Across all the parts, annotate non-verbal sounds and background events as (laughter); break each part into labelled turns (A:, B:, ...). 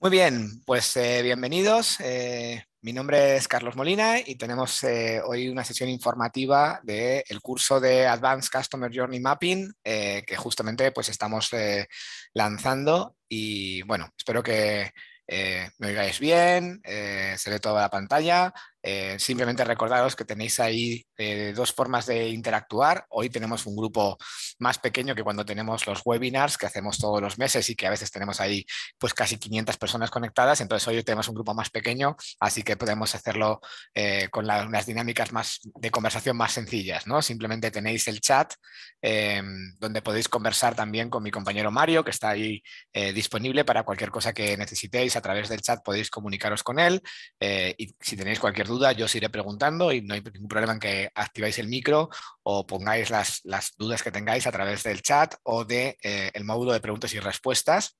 A: Muy bien, pues eh, bienvenidos. Eh, mi nombre es Carlos Molina y tenemos eh, hoy una sesión informativa del el curso de Advanced Customer Journey Mapping que justamente pues estamos lanzando y bueno, espero que me oigáis bien, se ve toda la pantalla. Eh, simplemente recordaros que tenéis ahí eh, dos formas de interactuar. Hoy tenemos un grupo más pequeño que cuando tenemos los webinars que hacemos todos los meses y que a veces tenemos ahí pues casi 500 personas conectadas. Entonces hoy tenemos un grupo más pequeño, así que podemos hacerlo eh, con las dinámicas más de conversación más sencillas. ¿no? Simplemente tenéis el chat donde podéis conversar también con mi compañero Mario, que está ahí disponible para cualquier cosa que necesitéis. A través del chat podéis comunicaros con él y si tenéis cualquier dudas, yo os iré preguntando y no hay ningún problema en que activáis el micro o pongáis las, dudas que tengáis a través del chat o del de, eh, el módulo de preguntas y respuestas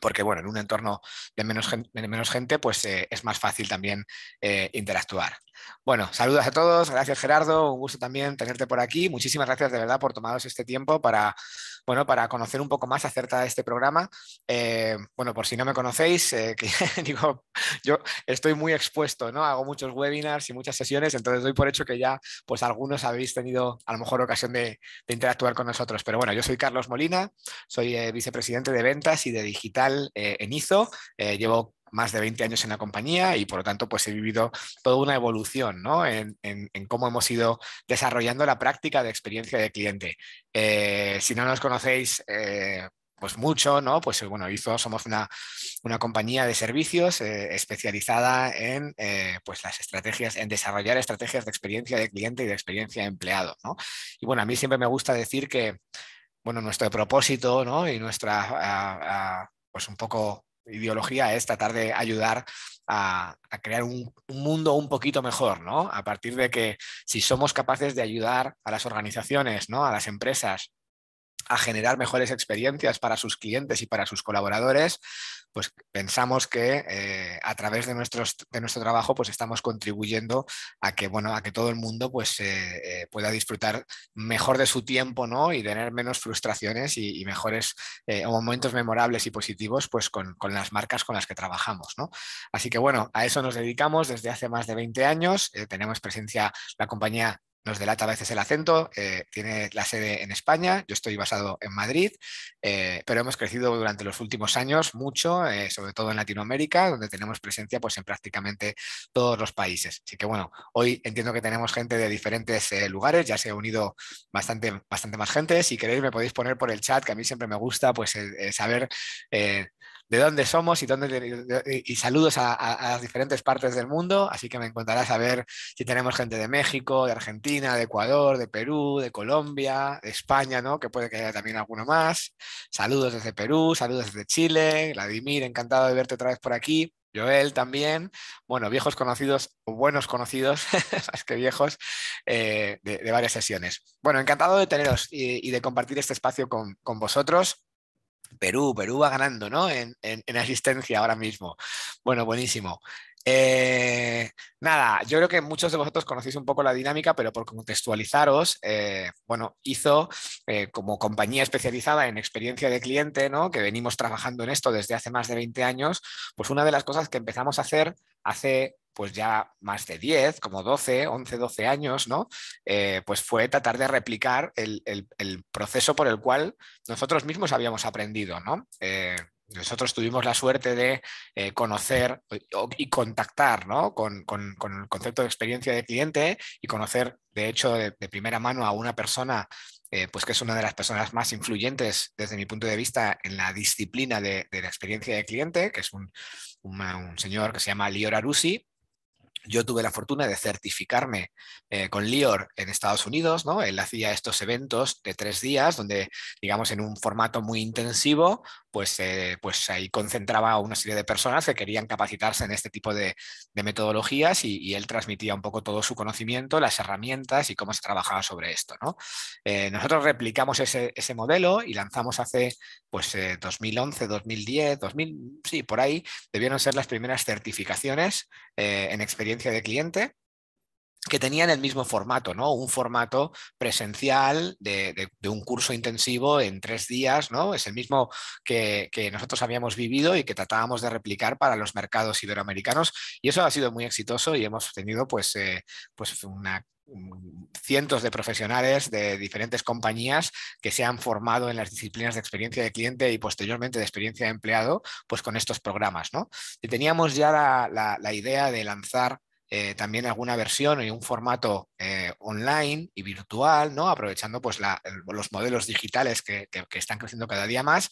A: porque bueno, en un entorno de menos gente, menos gente pues eh, es más fácil también eh, interactuar. Bueno, saludos a todos, gracias Gerardo, un gusto también tenerte por aquí, muchísimas gracias de verdad por tomaros este tiempo para, bueno, para conocer un poco más acerca de este programa. Eh, bueno, por si no me conocéis, eh, (laughs) digo, yo estoy muy expuesto, ¿no? Hago muchos webinars y muchas sesiones, entonces doy por hecho que ya, pues algunos habéis tenido a lo mejor ocasión de, interactuar con nosotros. Pero bueno, yo soy Carlos Molina, soy eh, vicepresidente de ventas y de digital en IZO. llevo más de 20 años en la compañía y por lo tanto pues he vivido toda una evolución en, cómo hemos ido desarrollando la práctica de experiencia de cliente. Eh, si no nos conocéis... Eh, pues mucho, ¿no? Pues bueno, hizo, somos una, compañía de servicios eh, especializada en pues las estrategias, en desarrollar estrategias de experiencia de cliente y de experiencia de empleado, Y bueno, a mí siempre me gusta decir que, bueno, nuestro propósito, Y nuestra, pues un poco ideología es tratar de ayudar a, crear un, mundo un poquito mejor, ¿no? A partir de que si somos capaces de ayudar a las organizaciones, ¿no? A las empresas a generar mejores experiencias para sus clientes y para sus colaboradores, pues pensamos que eh, a través de, nuestro trabajo pues estamos contribuyendo a que, bueno, a que todo el mundo pues, eh, eh, pueda disfrutar mejor de su tiempo ¿no? y tener menos frustraciones y, mejores momentos memorables y positivos pues, con, las marcas con las que trabajamos. ¿no? Así que bueno, a eso nos dedicamos desde hace más de 20 años. tenemos presencia, la compañía nos delata a veces el acento. Eh, tiene la sede en España, yo estoy basado en Madrid, eh, pero hemos crecido durante los últimos años mucho, eh, sobre todo en Latinoamérica, donde tenemos presencia pues, en prácticamente todos los países. Así que bueno, hoy entiendo que tenemos gente de diferentes lugares, ya se ha unido bastante, bastante más gente. Si queréis me podéis poner por el chat, que a mí siempre me gusta pues, saber de dónde somos y, dónde, y saludos a, las diferentes partes del mundo, así que me encontrarás a si tenemos gente de México, de Argentina, de Ecuador, de Perú, de Colombia, de España, ¿no? Que puede que haya también alguno más. Saludos desde Perú, saludos desde Chile, Vladimir, encantado de verte otra vez por aquí. Joel también, bueno, viejos conocidos o buenos conocidos, (laughs) más que viejos, eh, de, varias sesiones. Bueno, encantado de teneros y, de compartir este espacio con, con vosotros. Perú, Perú va ganando, ¿no? En, asistencia ahora mismo. Bueno, buenísimo. Eh, nada, yo creo que muchos de vosotros conocéis un poco la dinámica, pero por contextualizaros, eh, bueno, hizo eh, como compañía especializada en experiencia de cliente, ¿no? Que venimos trabajando en esto desde hace más de 20 años, pues una de las cosas que empezamos a hacer hace pues ya más de 10, como 12, 11, 12 años, ¿no? Eh, pues fue tratar de replicar el, proceso por el cual nosotros mismos habíamos aprendido, ¿no? Eh, nosotros tuvimos la suerte de eh, conocer y contactar ¿no? con, el concepto de experiencia de cliente y conocer, de hecho, de, primera mano a una persona pues que es una de las personas más influyentes desde mi punto de vista en la disciplina de, la experiencia de cliente, que es un, un señor que se llama Lior Arusi, yo tuve la fortuna de certificarme eh, con Lior en Estados Unidos, ¿no? Él hacía estos eventos de tres días donde, digamos, en un formato muy intensivo, pues, eh, pues ahí concentraba a una serie de personas que querían capacitarse en este tipo de, metodologías y, él transmitía un poco todo su conocimiento, las herramientas y cómo se trabajaba sobre esto. Eh, nosotros replicamos ese, modelo y lanzamos hace 2011, 2010, 2000, sí, por ahí, debieron ser las primeras certificaciones eh, en experiencia de cliente que tenían el mismo formato, ¿no? Un formato presencial de, un curso intensivo en tres días, ¿no? Es el mismo que, nosotros habíamos vivido y que tratábamos de replicar para los mercados iberoamericanos. Y eso ha sido muy exitoso y hemos tenido pues, eh, pues cientos de profesionales de diferentes compañías que se han formado en las disciplinas de experiencia de cliente y posteriormente de experiencia de empleado, pues con estos programas. ¿no? Y teníamos ya la idea de lanzar eh, también alguna versión y un formato eh, online y virtual, aprovechando pues, los modelos digitales que, están creciendo cada día más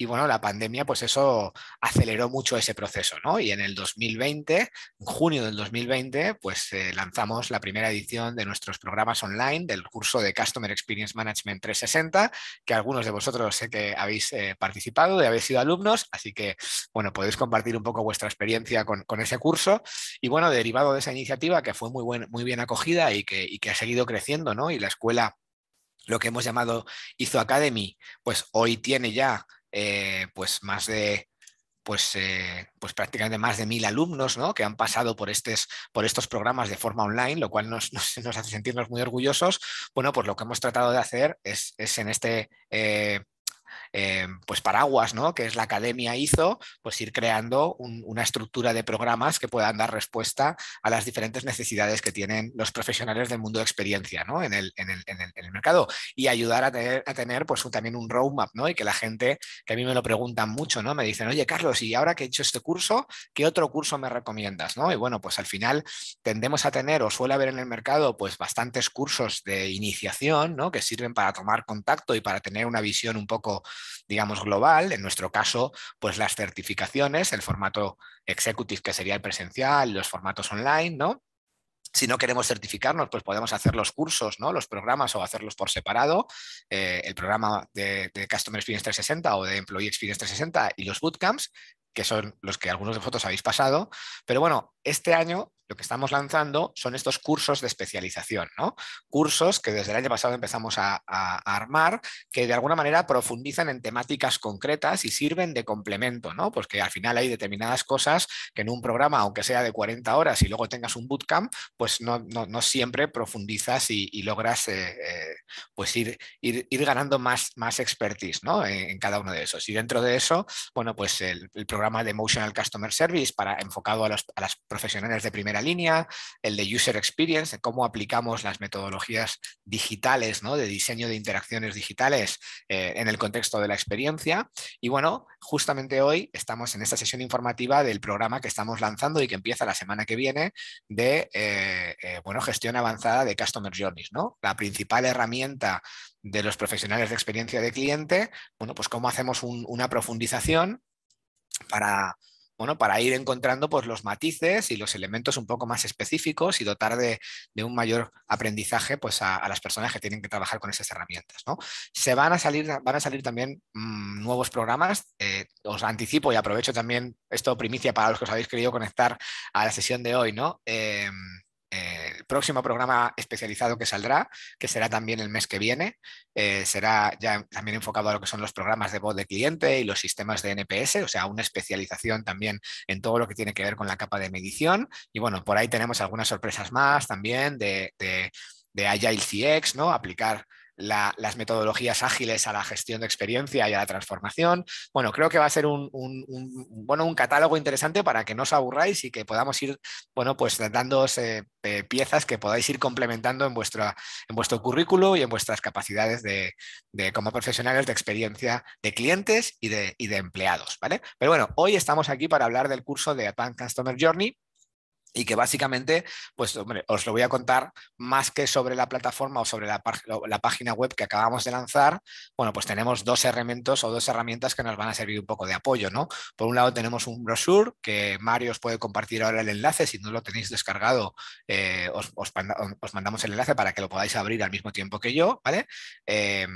A: y bueno, la pandemia, pues eso aceleró mucho ese proceso, ¿no? Y en el 2020, en junio del 2020, pues eh, lanzamos la primera edición de nuestros programas online del curso de Customer Experience Management 360, que algunos de vosotros sé que habéis eh, participado y habéis sido alumnos, así que, bueno, podéis compartir un poco vuestra experiencia con, ese curso. Y bueno, derivado de esa iniciativa que fue muy, muy bien acogida y que, y que ha seguido creciendo, ¿no? Y la escuela lo que hemos llamado Izo Academy, pues hoy tiene ya eh, pues más de pues, eh, pues, prácticamente más de mil alumnos ¿no? que han pasado por, estes, por, estos programas de forma online, lo cual nos, (laughs) nos, hace sentirnos muy orgullosos. Bueno, pues lo que hemos tratado de hacer es, es en este eh, eh, pues paraguas, ¿no? Que es la academia hizo, pues ir creando una estructura de programas que puedan dar respuesta a las diferentes necesidades que tienen los profesionales del mundo de experiencia, ¿no? En el, mercado y ayudar a tener, pues también un roadmap, ¿no? Y que la gente, que a mí me lo preguntan mucho, ¿no? Me dicen, oye, Carlos, y ahora que he hecho este curso, ¿qué otro curso me recomiendas, ¿no? Y bueno, pues al final tendemos a tener o suele haber en el mercado pues bastantes cursos de iniciación, ¿no? Que sirven para tomar contacto y para tener una visión un poco digamos, global. En nuestro caso, pues las certificaciones, el formato executive, que sería el presencial, los formatos online, ¿no? si no queremos certificarnos, pues podemos hacer los cursos, ¿no? los programas o hacerlos por separado, eh, el programa de, de, Customer Experience 360 o de Employee Experience 360 y los bootcamps, que son los que algunos de vosotros habéis pasado. Pero bueno, este año lo que estamos lanzando son estos cursos de especialización, ¿no? Cursos que desde el año pasado empezamos a, armar, que de alguna manera profundizan en temáticas concretas y sirven de complemento, ¿no? Pues al final hay determinadas cosas que en un programa, aunque sea de 40 horas y luego tengas un bootcamp, pues no, siempre profundizas y, logras eh, eh, pues ir, ir, ganando más, más expertise, En, cada uno de esos. Y dentro de eso, bueno, pues el, programa de Emotional Customer Service para, enfocado a las profesionales de primera línea, el de user experience, cómo aplicamos las metodologías digitales, ¿no? de diseño de interacciones digitales eh, en el contexto de la experiencia. Y bueno, justamente hoy estamos en esta sesión informativa del programa que estamos lanzando y que empieza la semana que viene de eh, eh, bueno, gestión avanzada de Customer Journeys, ¿no? la principal herramienta de los profesionales de experiencia de cliente, bueno, pues cómo hacemos una profundización para bueno, para ir encontrando pues, los matices y los elementos un poco más específicos y dotar de, un mayor aprendizaje pues, a, las personas que tienen que trabajar con esas herramientas. ¿no? Se van a salir, van a salir también mm, nuevos programas. Eh, os anticipo y aprovecho también esto primicia para los que os habéis querido conectar a la sesión de hoy, ¿no? Em, eh, próximo programa especializado que saldrá, que será también el mes que viene, eh, será ya también enfocado a lo que son los programas de voz de cliente y los sistemas de NPS, o sea, una especialización también en todo lo que tiene que ver con la capa de medición. Y bueno, por ahí tenemos algunas sorpresas más también de, de, de Agile CX, ¿no? Aplicar las metodologías ágiles a la gestión de experiencia y a la transformación. Bueno, creo que va a ser un, bueno, un catálogo interesante para que no os aburráis y que podamos ir, bueno, pues dándoos eh, piezas que podáis ir complementando en, vuestra, en vuestro currículo y en vuestras capacidades de, como profesionales de experiencia de clientes y de, y de empleados, ¿vale? Pero bueno, hoy estamos aquí para hablar del curso de Advanced Customer Journey y que básicamente, pues hombre, os lo voy a contar más que sobre la plataforma o sobre la, página web que acabamos de lanzar, bueno, pues tenemos dos herramientas o dos herramientas que nos van a servir un poco de apoyo, ¿no? Por un lado tenemos un brochure que Mario os puede compartir ahora el enlace, si no lo tenéis descargado, eh, os, mandamos el enlace para que lo podáis abrir al mismo tiempo que yo, ¿vale? Eh,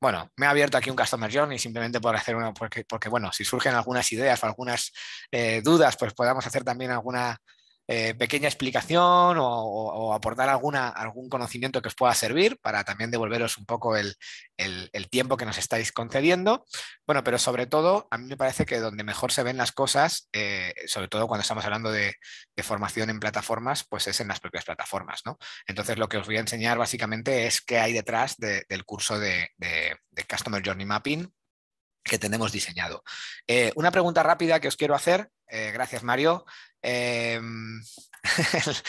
A: bueno, me ha abierto aquí un Customer Journey simplemente por hacer una, porque, porque bueno, si surgen algunas ideas o algunas eh, dudas, pues podamos hacer también alguna eh, pequeña explicación o, aportar alguna, algún conocimiento que os pueda servir para también devolveros un poco el, tiempo que nos estáis concediendo. Bueno, pero sobre todo, a mí me parece que donde mejor se ven las cosas, eh, sobre todo cuando estamos hablando de, formación en plataformas, pues es en las propias plataformas. ¿no? Entonces, lo que os voy a enseñar básicamente es qué hay detrás del curso de, de Customer Journey Mapping que tenemos diseñado. Eh, una pregunta rápida que os quiero hacer. Eh, gracias, Mario. Em, (laughs)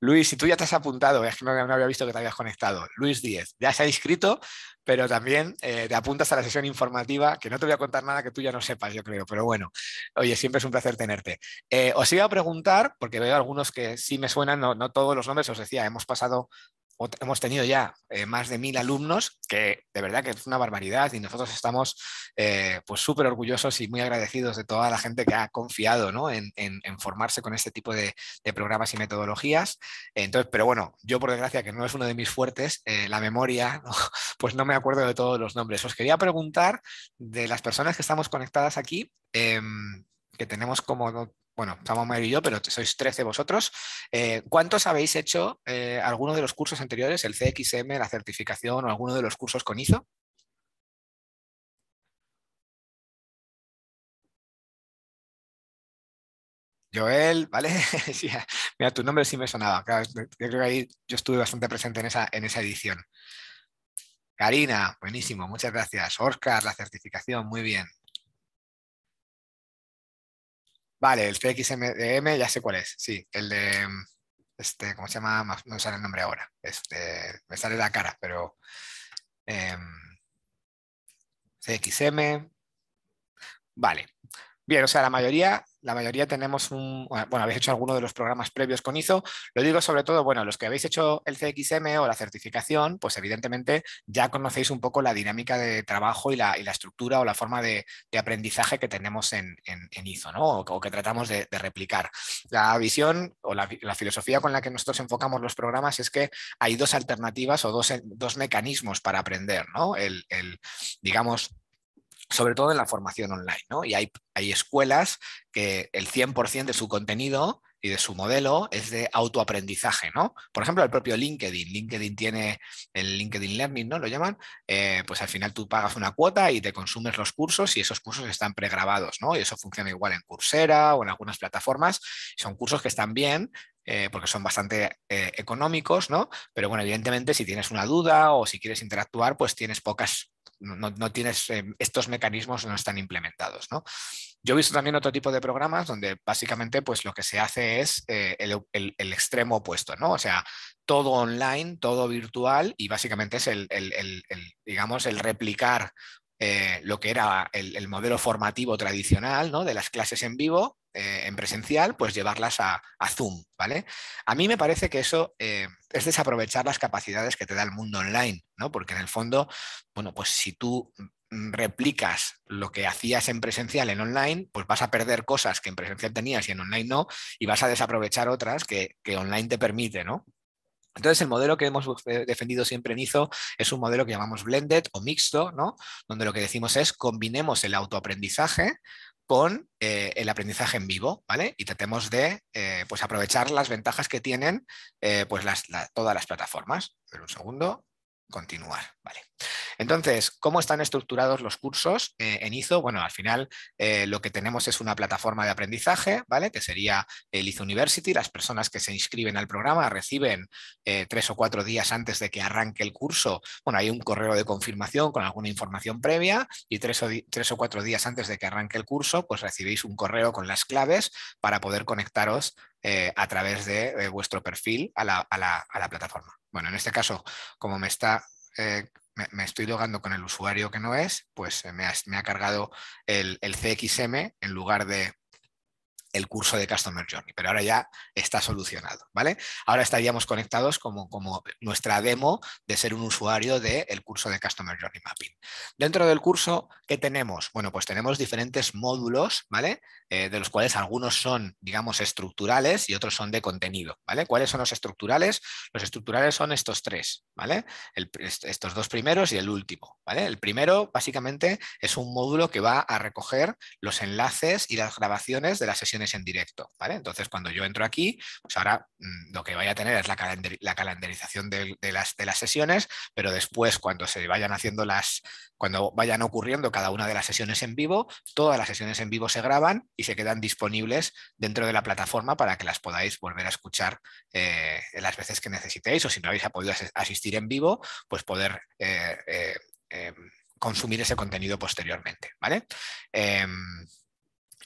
A: Luis, si tú ya te has apuntado, es que no, había visto que te habías conectado. Luis Díez, ya se ha inscrito, pero también eh, te apuntas a la sesión informativa, que no te voy a contar nada que tú ya no sepas, yo creo, pero bueno, oye, siempre es un placer tenerte. os iba a preguntar, porque veo algunos que sí me suenan, no, no todos los nombres, os decía, hemos pasado hemos tenido ya eh, más de mil alumnos, que de verdad que es una barbaridad y nosotros estamos eh, pues súper orgullosos y muy agradecidos de toda la gente que ha confiado en, formarse con este tipo de, programas y metodologías. Entonces, pero bueno, yo por desgracia que no es uno de mis fuertes, eh, la memoria, (laughs) pues no me acuerdo de todos los nombres. Os quería preguntar de las personas que estamos conectadas aquí, em, que tenemos como bueno, estamos mayor y yo, pero sois 13 vosotros. Eh, ¿Cuántos habéis hecho eh, alguno de los cursos anteriores, el CXM, la
B: certificación o alguno de los cursos con ISO? Joel, ¿vale? (laughs) Mira, tu nombre sí me sonaba. yo creo que ahí yo estuve bastante presente en esa, en esa edición.
A: Karina, buenísimo, muchas gracias. Oscar, la certificación, muy bien. Vale, el m, ya sé cuál es, sí, el de, mm, este, ¿cómo se llama? No sale el nombre ahora, este, me sale la cara, pero CXM, em, vale, Bien, o sea, la mayoría, la mayoría tenemos un, bueno, habéis hecho alguno de los programas previos con ISO, lo digo sobre todo, bueno, los que habéis hecho el CXM o la certificación, pues evidentemente ya conocéis un poco la dinámica de trabajo y la, estructura o la forma de, aprendizaje que tenemos en, en, ISO, ¿no? O, que tratamos de, replicar. La visión o la, filosofía con la que nosotros enfocamos los programas es que hay dos alternativas o dos, dos mecanismos para aprender, ¿no? El, el digamos, sobre todo en la formación online. ¿no? Y hay, hay escuelas que el 100% de su contenido y de su modelo es de autoaprendizaje, ¿no? Por ejemplo, el propio LinkedIn. LinkedIn tiene el LinkedIn Learning, ¿no? Lo llaman. Eh, pues al final tú pagas una cuota y te consumes los cursos y esos cursos están pregrabados, ¿no? Y eso funciona igual en Coursera o en algunas plataformas. Son cursos que están bien, eh, porque son bastante eh, económicos, ¿no? Pero bueno, evidentemente si tienes una duda o si quieres interactuar, pues tienes pocas no, tienes, em, estos mecanismos no están implementados. ¿no? Yo he visto también otro tipo de programas donde básicamente pues lo que se hace es eh, el, extremo opuesto, ¿no? O sea, todo online, todo virtual y básicamente es el, el digamos, el replicar eh, lo que era el, modelo formativo tradicional ¿no? de las clases en vivo, eh, en presencial, pues llevarlas a, Zoom. ¿vale? A mí me parece que eso eh, es desaprovechar las capacidades que te da el mundo online, ¿no? porque en el fondo, bueno, pues si tú mm, replicas lo que hacías en presencial en online, pues vas a perder cosas que en presencial tenías y en online no, y vas a desaprovechar otras que, que online te permite, ¿no? Entonces, el modelo que hemos defendido siempre en ISO es un modelo que llamamos blended o mixto, ¿no? Donde lo que decimos es combinemos el autoaprendizaje con eh, el aprendizaje en vivo, ¿vale? Y tratemos de eh, pues aprovechar las ventajas que tienen eh, pues las, todas las plataformas. un segundo, continuar, ¿vale? Entonces, ¿cómo están estructurados los cursos eh, en IZO? Bueno, al final eh, lo que tenemos es una plataforma de aprendizaje, ¿vale? Que sería el IZO University. Las personas que se inscriben al programa reciben eh, tres o cuatro días antes de que arranque el curso. Bueno, hay un correo de confirmación con alguna información previa y tres o, o cuatro días antes de que arranque el curso, pues recibéis un correo con las claves para poder conectaros a través de, vuestro perfil a la, plataforma. Bueno, en este caso, como me está me, estoy logando con el usuario que no es, pues eh, me ha, cargado el, CXM en lugar de el curso de Customer Journey, pero ahora ya está solucionado, ¿vale? Ahora estaríamos conectados como, nuestra demo de ser un usuario del curso de Customer Journey Mapping. Dentro del curso, ¿qué tenemos? Bueno, pues tenemos diferentes módulos, ¿vale? Eh, de los cuales algunos son, digamos, estructurales y otros son de contenido, ¿vale? ¿Cuáles son los estructurales? Los estructurales son estos tres, ¿vale? estos dos primeros y el último, ¿vale? El primero, básicamente, es un módulo que va a recoger los enlaces y las grabaciones de la sesión en directo, Entonces, cuando yo entro aquí, pues ahora mm, lo que vaya a tener es la, calendarización de, las, sesiones, pero después, cuando se vayan haciendo las, cuando vayan ocurriendo cada una de las sesiones en vivo, todas las sesiones en vivo se graban y se quedan disponibles dentro de la plataforma para que las podáis volver a escuchar eh, las veces que necesitéis, o si no habéis podido asistir en vivo, pues poder eh, eh, em, consumir ese contenido posteriormente, ¿vale? Em,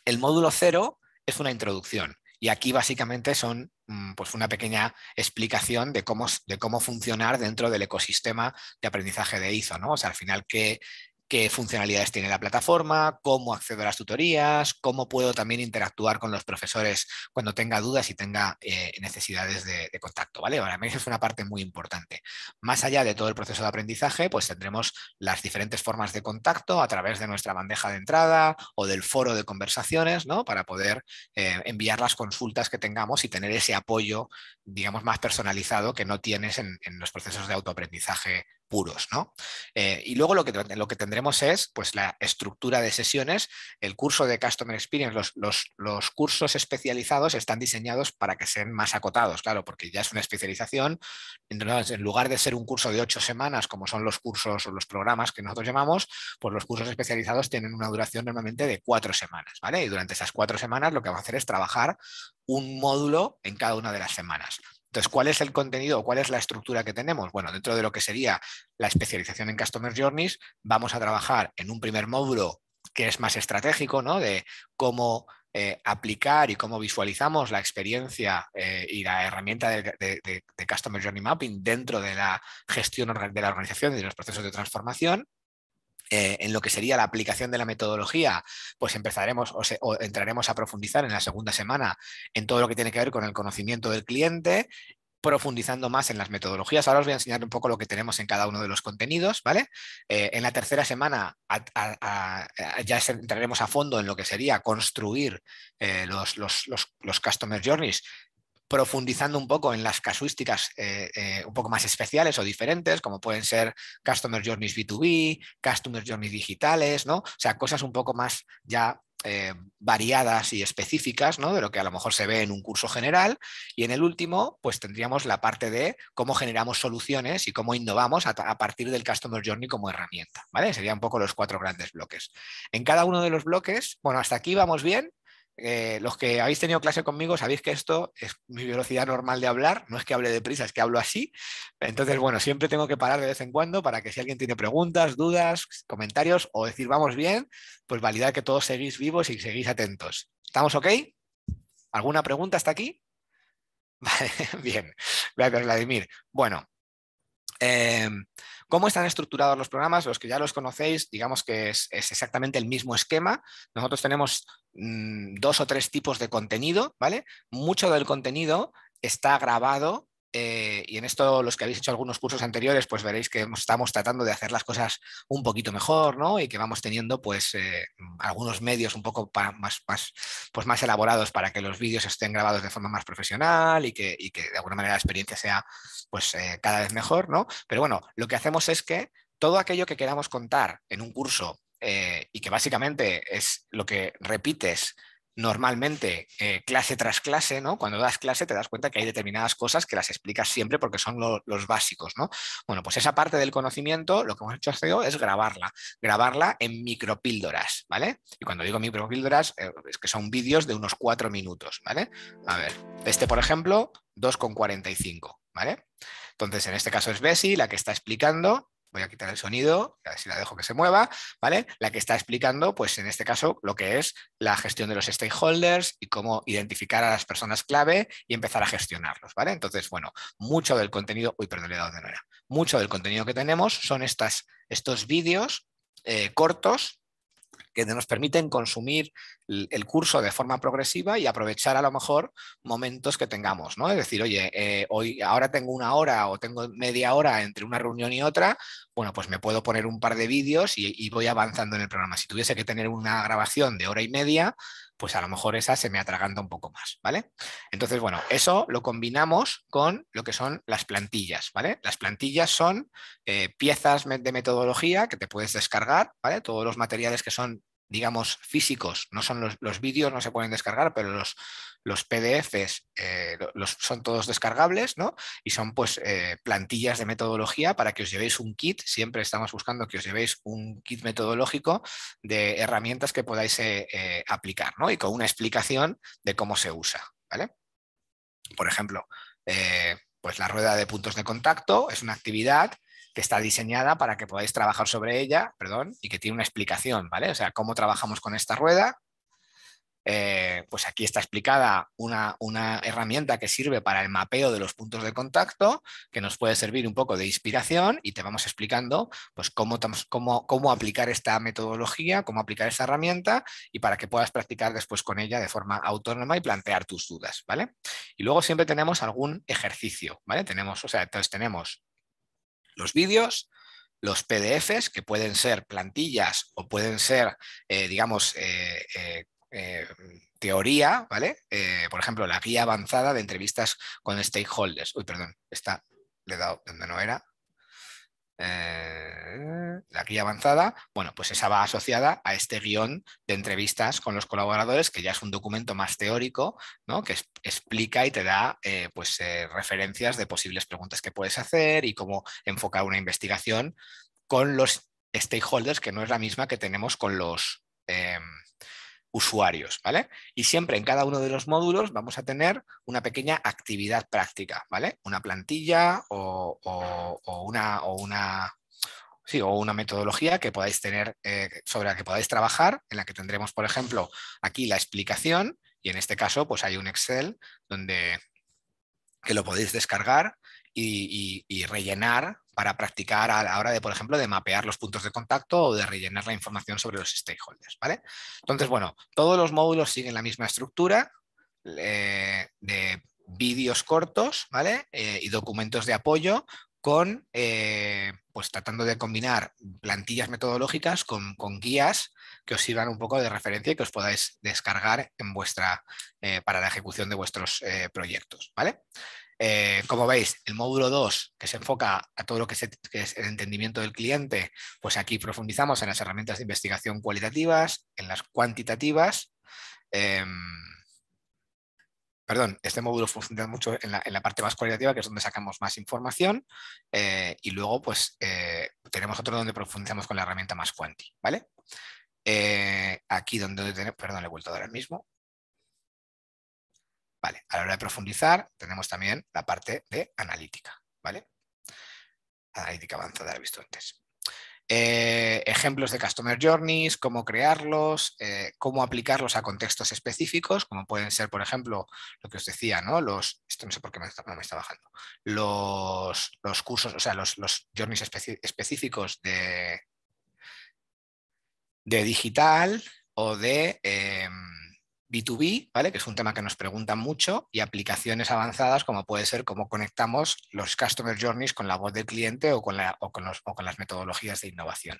A: el módulo cero es una introducción. Y aquí básicamente son mm, pues, una pequeña explicación de cómo, de cómo funcionar dentro del ecosistema de aprendizaje de ISO. ¿no? O sea, al final, ¿qué, qué funcionalidades tiene la plataforma, cómo accedo a las tutorías, cómo puedo también interactuar con los profesores cuando tenga dudas y tenga eh, necesidades de, contacto, ¿vale? Ahora, me es una parte muy importante. Más allá de todo el proceso de aprendizaje, pues tendremos las diferentes formas de contacto a través de nuestra bandeja de entrada o del foro de conversaciones, ¿no? Para poder eh, enviar las consultas que tengamos y tener ese apoyo, digamos, más personalizado que no tienes en los procesos de autoaprendizaje eh, y luego lo que, tendremos es pues, la estructura de sesiones, el curso de Customer Experience, los, cursos especializados están diseñados para que sean más acotados, claro, porque ya es una especialización, en lugar de ser un curso de ocho semanas, como son los cursos o los programas que nosotros llamamos, pues los cursos especializados tienen una duración normalmente de cuatro semanas, ¿vale? Y durante esas cuatro semanas lo que vamos a hacer es trabajar un módulo en cada una de las semanas. Entonces, ¿cuál es el contenido o cuál es la estructura que tenemos? Bueno, dentro de lo que sería la especialización en Customer Journeys, vamos a trabajar en un primer módulo que es más estratégico, ¿no? De cómo eh, aplicar y cómo visualizamos la experiencia eh, y la herramienta de, de, Customer Journey Mapping dentro de la gestión de la organización y de los procesos de transformación. Eh, en lo que sería la aplicación de la metodología, pues empezaremos o, entraremos a profundizar en la segunda semana en todo lo que tiene que ver con el conocimiento del cliente profundizando más en las metodologías. Ahora os voy a enseñar un poco lo que tenemos en cada uno de los contenidos, ¿vale? Eh, en la tercera semana eh, ya entraremos a fondo en lo que sería construir los, los, los, los, Customer Journeys profundizando un poco en las casuísticas eh, eh, un poco más especiales o diferentes, como pueden ser Customer Journeys B2B, Customer Journeys digitales, ¿no? O sea, cosas un poco más ya eh, variadas y específicas ¿no? de lo que a lo mejor se ve en un curso general. Y en el último, pues tendríamos la parte de cómo generamos soluciones y cómo innovamos a, partir del Customer Journey como herramienta. ¿vale? Serían un poco los cuatro grandes bloques. En cada uno de los bloques, bueno, hasta aquí vamos bien. Eh, los que habéis tenido clase conmigo sabéis que esto es mi velocidad normal de hablar, no es que hable deprisa, es que hablo así. Entonces, bueno, siempre tengo que parar de vez en cuando para que si alguien tiene preguntas, dudas, comentarios o decir vamos bien, pues validar que todos seguís vivos y seguís atentos. ¿Estamos ok? ¿Alguna pregunta hasta aquí? (laughs) bien, gracias Vladimir. Bueno, eh, ¿Cómo están estructurados los programas? Los que ya los conocéis, digamos que es, exactamente el mismo esquema. Nosotros tenemos mm, dos o tres tipos de contenido, ¿vale? Mucho del contenido está grabado eh, y en esto, los que habéis hecho algunos cursos anteriores, pues veréis que estamos tratando de hacer las cosas un poquito mejor, ¿no? Y que vamos teniendo, pues, eh, algunos medios un poco más, más, pues más elaborados para que los vídeos estén grabados de forma más profesional y que, y que de alguna manera la experiencia sea, pues, eh, cada vez mejor, ¿no? Pero bueno, lo que hacemos es que todo aquello que queramos contar en un curso y que básicamente es lo que repites normalmente eh, clase tras clase, ¿no? Cuando das clase te das cuenta que hay determinadas cosas que las explicas siempre porque son los básicos, ¿no? Bueno, pues esa parte del conocimiento, lo que hemos hecho hace es grabarla, grabarla en micropíldoras, ¿vale? Y cuando digo micropíldoras eh, es que son vídeos de unos cuatro minutos, ¿vale? A ver, este por ejemplo, 2,45, ¿vale? Entonces, en este caso es Bessie la que está explicando voy a quitar el sonido, a ver si la dejo que se mueva, ¿vale? La que está explicando, pues en este caso, lo que es la gestión de los stakeholders y cómo identificar a las personas clave y empezar a gestionarlos, ¿vale? Entonces, bueno, mucho del contenido, uy, perdón, le he dado de mucho del contenido que tenemos son estas, estos vídeos eh, cortos que nos permiten consumir el curso de forma progresiva y aprovechar a lo mejor momentos que tengamos, ¿no? Es decir, oye, eh, hoy ahora tengo una hora o tengo media hora entre una reunión y otra, bueno, pues me puedo poner un par de vídeos y voy avanzando en el programa. Si tuviese que tener una grabación de hora y media, pues a lo mejor esa se me atraganta un poco más, ¿vale? Entonces, bueno, eso lo combinamos con lo que son las plantillas, ¿vale? Las plantillas son eh, piezas de metodología que te puedes descargar, ¿vale? Todos los materiales que son digamos, físicos, no son los vídeos, no se pueden descargar, pero los, los PDFs eh, son todos descargables, Y son pues eh, plantillas de metodología para que os llevéis un kit. Siempre estamos buscando que os llevéis un kit metodológico de herramientas que podáis eh, aplicar, Y con una explicación de cómo se usa, ¿vale? Por ejemplo, pues la rueda de puntos de contacto es una actividad que está diseñada para que podáis trabajar sobre ella, perdón, y que tiene una explicación, ¿vale? O sea, cómo trabajamos con esta rueda, eh, pues aquí está explicada una, herramienta que sirve para el mapeo de los puntos de contacto, que nos puede servir un poco de inspiración y te vamos explicando pues, cómo, cómo, cómo aplicar esta metodología, cómo aplicar esta herramienta y para que puedas practicar después con ella de forma autónoma y plantear tus dudas, ¿vale? Y luego siempre tenemos algún ejercicio, ¿vale? Tenemos, o sea, entonces tenemos los vídeos, los PDFs, que pueden ser plantillas o pueden ser, eh, digamos, eh, eh, teoría, ¿vale? Eh, por ejemplo, la guía avanzada de entrevistas con stakeholders. Uy, perdón, está, le he dado donde no era. Eh, la guía avanzada, bueno, pues esa va asociada a este guión de entrevistas con los colaboradores, que ya es un documento más teórico, ¿no? que explica y te da pues, referencias de posibles preguntas que puedes hacer y cómo enfocar una investigación con los stakeholders, que no es la misma que tenemos con los em, usuarios, ¿vale? Y siempre en cada uno de los módulos vamos a tener una pequeña actividad práctica, ¿vale? Una plantilla o, una, o una, una metodología que podáis tener, eh, sobre la que podáis trabajar, en la que tendremos, por ejemplo, aquí la explicación y en este caso pues hay un Excel donde que lo podéis descargar y, rellenar para practicar a la hora de, por ejemplo, de mapear los puntos de contacto o de rellenar la información sobre los stakeholders, ¿vale? Entonces, bueno, todos los módulos siguen la misma estructura eh, de vídeos cortos, ¿vale? Eh, y documentos de apoyo con, eh, pues tratando de combinar plantillas metodológicas con, guías que os sirvan un poco de referencia y que os podáis descargar en vuestra, para la ejecución de vuestros proyectos, ¿vale? Eh, como veis, el módulo 2, que se enfoca a todo lo que, es el entendimiento del cliente, pues aquí profundizamos en las herramientas de investigación cualitativas, en las cuantitativas. Em, perdón, este módulo funciona mucho en la, parte más cualitativa, que es donde sacamos más información, eh, y luego pues eh, tenemos otro donde profundizamos con la herramienta más cuanti, ¿vale? aquí donde tenemos, perdón, le he vuelto a dar el mismo, a la hora de profundizar tenemos también la parte de analítica, ¿vale? Analítica avanzada, la he visto antes. Eh, ejemplos de Customer Journeys, cómo crearlos, eh, cómo aplicarlos a contextos específicos, como pueden ser, por ejemplo, lo que os decía, ¿no? Los, esto no sé por qué me está, bajando, los, cursos, o sea, los, journeys específicos de, de digital o de... Em, B2B, ¿vale? que es un tema que nos preguntan mucho, y aplicaciones avanzadas como puede ser cómo conectamos los Customer Journeys con la voz del cliente o con, las metodologías de innovación.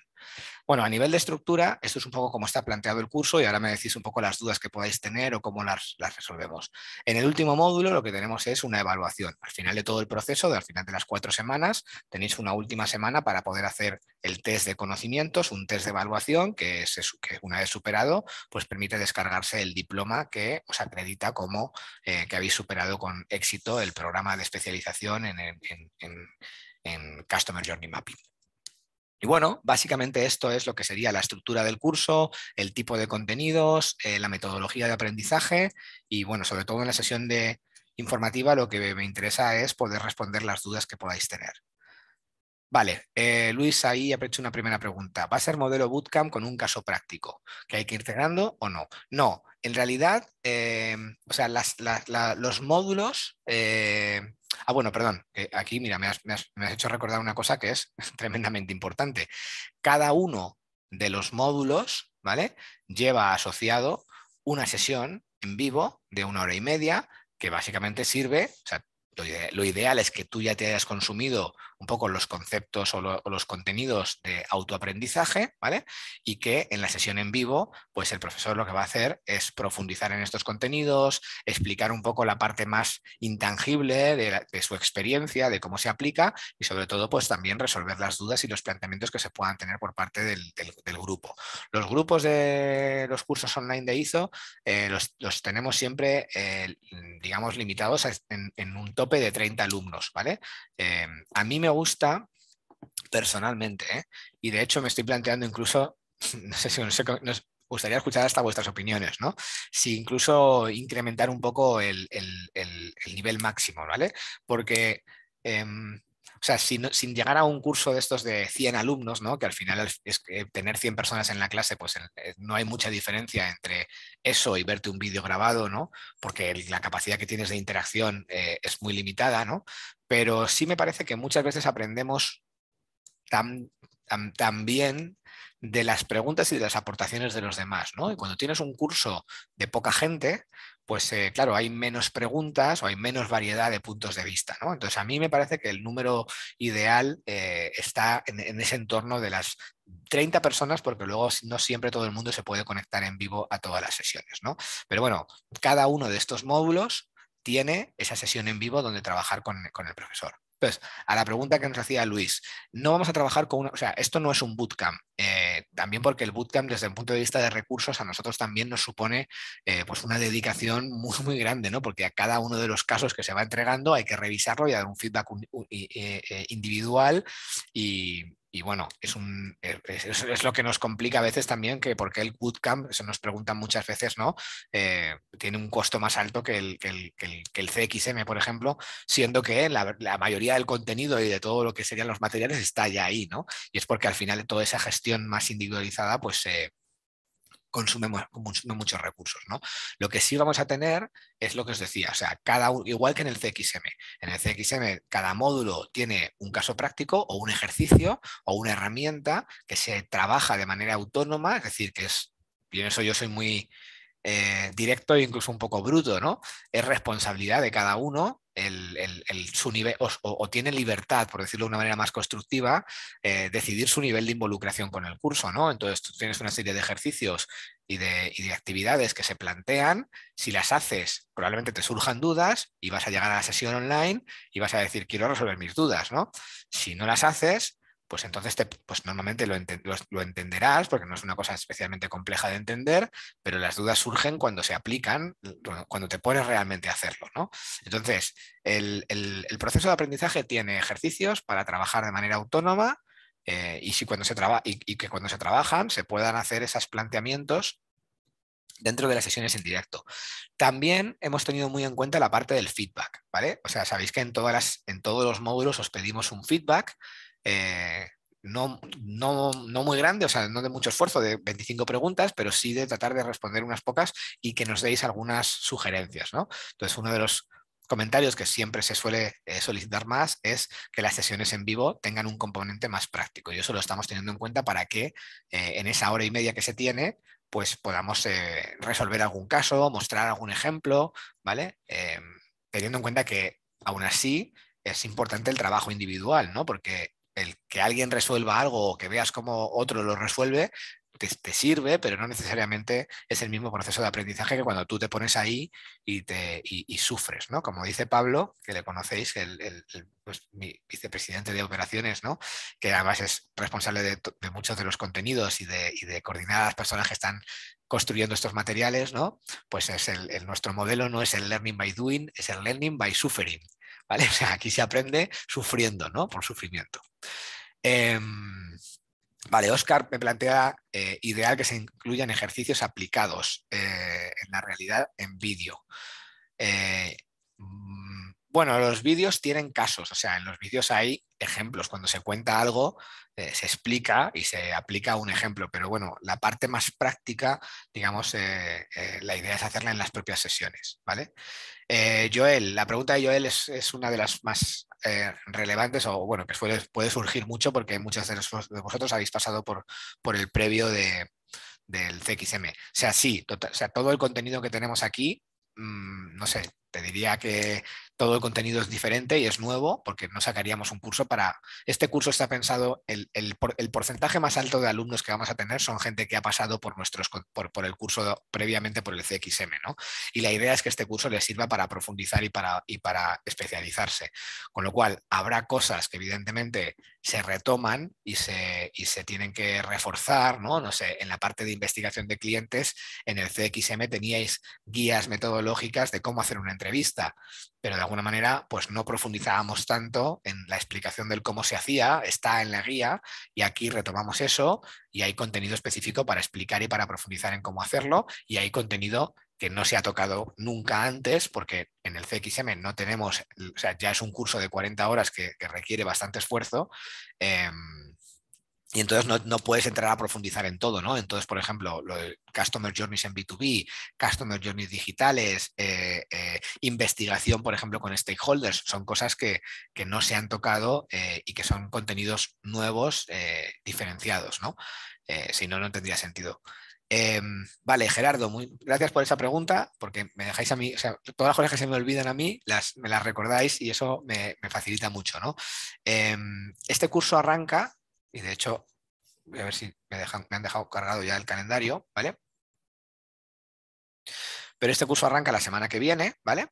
A: Bueno, a nivel de estructura, esto es un poco como está planteado el curso y ahora me decís un poco las dudas que podáis tener o cómo las, resolvemos. En el último módulo lo que tenemos es una evaluación. Al final de todo el proceso, al final de las cuatro semanas, tenéis una última semana para poder hacer el test de conocimientos, un test de evaluación que, que una vez superado, pues permite descargarse el diploma que os acredita como eh, que habéis superado con éxito el programa de especialización en, Customer Journey Mapping. Y bueno, básicamente esto es lo que sería la estructura del curso, el tipo de contenidos, eh, la metodología de aprendizaje y bueno, sobre todo en la sesión de informativa lo que me interesa es poder responder las dudas que podáis tener. Vale, eh, Luis ahí ha una primera pregunta. ¿Va a ser modelo bootcamp con un caso práctico que hay que ir integrando o no? No, en realidad, eh, o sea, los módulos... Eh, ah, bueno, perdón, aquí mira, me has, hecho recordar una cosa que es (laughs) tremendamente importante. Cada uno de los módulos, ¿vale? Lleva asociado una sesión en vivo de una hora y media que básicamente sirve, o sea, lo, ideal es que tú ya te hayas consumido poco los conceptos o, los contenidos de autoaprendizaje, ¿vale? Y que en la sesión en vivo, pues el profesor lo que va a hacer es profundizar en estos contenidos, explicar un poco la parte más intangible de, su experiencia, de cómo se aplica y sobre todo, pues también resolver las dudas y los planteamientos que se puedan tener por parte del, grupo. Los grupos de los cursos online de ISO eh, los, tenemos siempre, eh, digamos, limitados en, un tope de 30 alumnos, ¿vale? Eh, a mí me gusta personalmente, ¿eh? y de hecho me estoy planteando incluso, (laughs) no sé si nos gustaría escuchar hasta vuestras opiniones, ¿no? Si incluso incrementar un poco el, nivel máximo, ¿vale? Porque... Em, o sea, sin, llegar a un curso de estos de 100 alumnos, ¿no? que al final es, tener 100 personas en la clase, pues eh, no hay mucha diferencia entre eso y verte un vídeo grabado, ¿no? porque la capacidad que tienes de interacción eh, es muy limitada, ¿no? pero sí me parece que muchas veces aprendemos también de las preguntas y de las aportaciones de los demás, Y cuando tienes un curso de poca gente, pues eh, claro, hay menos preguntas o hay menos variedad de puntos de vista, Entonces a mí me parece que el número ideal eh, está en, ese entorno de las 30 personas, porque luego no siempre todo el mundo se puede conectar en vivo a todas las sesiones, ¿no? Pero bueno, cada uno de estos módulos tiene esa sesión en vivo donde trabajar con, el profesor. Entonces, a la pregunta que nos hacía Luis, no vamos a trabajar con una, o sea, esto no es un bootcamp, eh, también porque el bootcamp desde el punto de vista de recursos a nosotros también nos supone eh, pues una dedicación muy, muy grande, ¿no? Porque a cada uno de los casos que se va entregando hay que revisarlo y dar un feedback eh, individual y, y bueno, eh, es, es, lo que nos complica a veces también, que porque el bootcamp, se nos preguntan muchas veces, ¿no? Eh, tiene un costo más alto que el, que el, CXM, por ejemplo, siendo que la, mayoría del contenido y de todo lo que serían los materiales está ya ahí, ¿no? Y es porque al final toda esa gestión más individualizada, pues... se... Eh, consume, muchos recursos. ¿no? Lo que sí vamos a tener es lo que os decía, o sea, cada, igual que en el CXM. En el CXM cada módulo tiene un caso práctico o un ejercicio o una herramienta que se trabaja de manera autónoma, es decir, que es, y eso yo soy muy eh, directo e incluso un poco bruto, ¿no? Es responsabilidad de cada uno el, su nivel, o, tiene libertad, por decirlo de una manera más constructiva, eh, decidir su nivel de involucración con el curso, ¿no? Entonces tú tienes una serie de ejercicios y de, y de, actividades que se plantean, si las haces, probablemente te surjan dudas y vas a llegar a la sesión online y vas a decir, quiero resolver mis dudas, ¿no? Si no las haces, pues entonces te, pues normalmente lo, lo, entenderás, porque no es una cosa especialmente compleja de entender, pero las dudas surgen cuando se aplican, cuando te pones realmente a hacerlo. ¿no? Entonces, el, proceso de aprendizaje tiene ejercicios para trabajar de manera autónoma eh, y, si cuando se y que cuando se trabajan se puedan hacer esos planteamientos dentro de las sesiones en directo. También hemos tenido muy en cuenta la parte del feedback, ¿vale? O sea, sabéis que en, todas las, en todos los módulos os pedimos un feedback eh, no, no, muy grande, o sea, no de mucho esfuerzo, de 25 preguntas, pero sí de tratar de responder unas pocas y que nos deis algunas sugerencias, ¿no? Entonces, uno de los comentarios que siempre se suele eh, solicitar más es que las sesiones en vivo tengan un componente más práctico y eso lo estamos teniendo en cuenta para que eh, en esa hora y media que se tiene pues podamos resolver algún caso, mostrar algún ejemplo, ¿vale? teniendo en cuenta que aún así es importante el trabajo individual, ¿no? Porque el que alguien resuelva algo o que veas cómo otro lo resuelve, te, sirve, pero no necesariamente es el mismo proceso de aprendizaje que cuando tú te pones ahí y, te, sufres, ¿no? Como dice Pablo, que le conocéis, el, pues, mi vicepresidente de operaciones, ¿no? Que además es responsable de, muchos de los contenidos y de, coordinar a las personas que están construyendo estos materiales, ¿no? Pues es el, nuestro modelo no es el learning by doing, es el learning by suffering. (laughs) aquí se aprende sufriendo, ¿no? Por sufrimiento. Em, vale, Oscar me plantea eh, ideal que se incluyan ejercicios aplicados eh, en la realidad en vídeo. Eh, mm, bueno, los vídeos tienen casos, o sea, en los vídeos hay ejemplos. Cuando se cuenta algo, se explica y se aplica un ejemplo, pero bueno, la parte más práctica, digamos, la idea es hacerla en las propias sesiones, ¿vale? Eh, Joel, la pregunta de Joel es, una de las más eh, relevantes o bueno, que puede surgir mucho porque muchos de, vosotros habéis pasado por, por el previo del CXM. O sea, sí, tota-, sea, todo el contenido que tenemos aquí, mm, no sé, te diría que todo el contenido es diferente y es nuevo, porque no sacaríamos un curso para... Este curso está pensado, el, el, porcentaje más alto de alumnos que vamos a tener son gente que ha pasado por, nuestros, por, el curso previamente por el CXM, Y la idea es que este curso les sirva para profundizar y para, y para especializarse. Con lo cual, habrá cosas que evidentemente se retoman y se, y se tienen que reforzar, ¿no? No sé, en la parte de investigación de clientes, en el CXM teníais guías metodológicas de cómo hacer una entrevista pero de alguna manera pues no profundizábamos tanto en la explicación del cómo se hacía, está en la guía y aquí retomamos eso y hay contenido específico para explicar y para profundizar en cómo hacerlo y hay contenido que no se ha tocado nunca antes, porque en el CXM no tenemos, o sea, ya es un curso de 40 horas que, requiere bastante esfuerzo, em, y entonces no, puedes entrar a profundizar en todo, ¿no? Entonces, por ejemplo, lo Customer Journeys en B2B, Customer Journeys digitales, eh, eh, investigación, por ejemplo, con stakeholders, son cosas que, no se han tocado eh, y que son contenidos nuevos, diferenciados, ¿no? si no, no tendría sentido. Em, vale, Gerardo, muy, gracias por esa pregunta, porque me dejáis a mí, o sea, todas las cosas que se me olvidan a mí, las, me las recordáis y eso me, facilita mucho, ¿no? Em, este curso arranca y de hecho, voy a ver si me, han dejado cargado ya el calendario, ¿vale? Pero este curso arranca la semana que viene, ¿vale?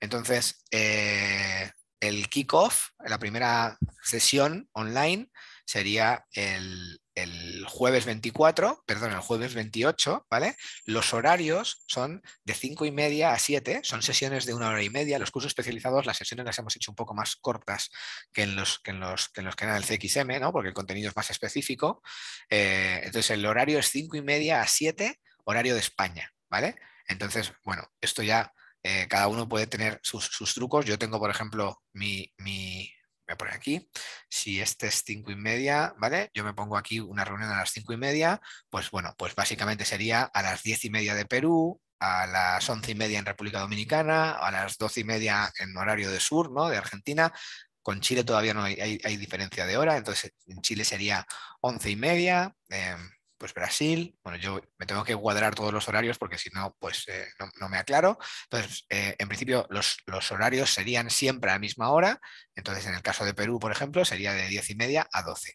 A: Entonces, el eh, el kickoff, la primera sesión online, sería el, el jueves 24, perdón, el jueves 28, ¿vale? Los horarios son de 5 y media a 7, son sesiones de una hora y media. Los cursos especializados, las sesiones las hemos hecho un poco más cortas que en los que, en los, eran el CXM, ¿no? Porque el contenido es más específico. Eh, entonces, el horario es 5 y media a 7, horario de España, ¿vale? Entonces, bueno, esto ya eh, cada uno puede tener sus, sus, trucos. Yo tengo, por ejemplo, mi, mi voy a poner aquí, si este es cinco y media, ¿vale? Yo me pongo aquí una reunión a las cinco y media, pues bueno, pues básicamente sería a las diez y media de Perú, a las once y media en República Dominicana, a las doce y media en horario de sur, ¿no? De Argentina. Con Chile todavía no hay, diferencia de hora, entonces en Chile sería once y media. Em, pues Brasil, bueno, yo me tengo que cuadrar todos los horarios porque si no, pues eh, no, me aclaro. Entonces, eh, en principio, los, horarios serían siempre a la misma hora. Entonces, en el caso de Perú, por ejemplo, sería de 10 y media a 12.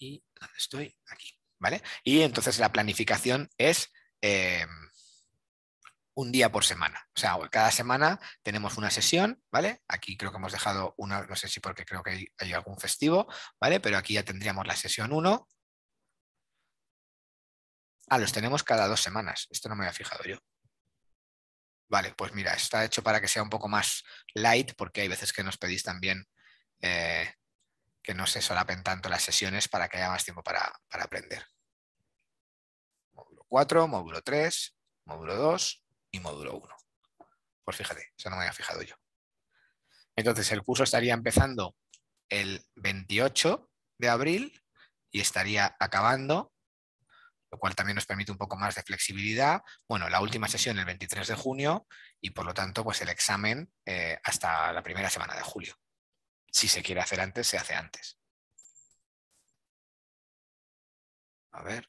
A: ¿Y dónde estoy? Aquí, ¿vale? Y entonces la planificación es eh, un día por semana. O sea, cada semana tenemos una sesión, ¿vale? Aquí creo que hemos dejado una, no sé si porque creo que hay, hay algún festivo, ¿vale? Pero aquí ya tendríamos la sesión 1, Ah, los tenemos cada dos semanas. Esto no me había fijado yo. Vale, pues mira, está hecho para que sea un poco más light, porque hay veces que nos pedís también eh, que no se solapen tanto las sesiones para que haya más tiempo para, para aprender.
B: Módulo 4,
A: módulo 3, módulo 2 y módulo 1. Pues fíjate, eso no me había fijado yo. Entonces, el curso estaría empezando el 28 de abril y estaría acabando lo cual también nos permite un poco más de flexibilidad. Bueno, la última sesión el 23 de junio y por lo tanto pues el examen eh,
B: hasta la primera semana de julio. Si se quiere hacer antes, se hace antes. A ver.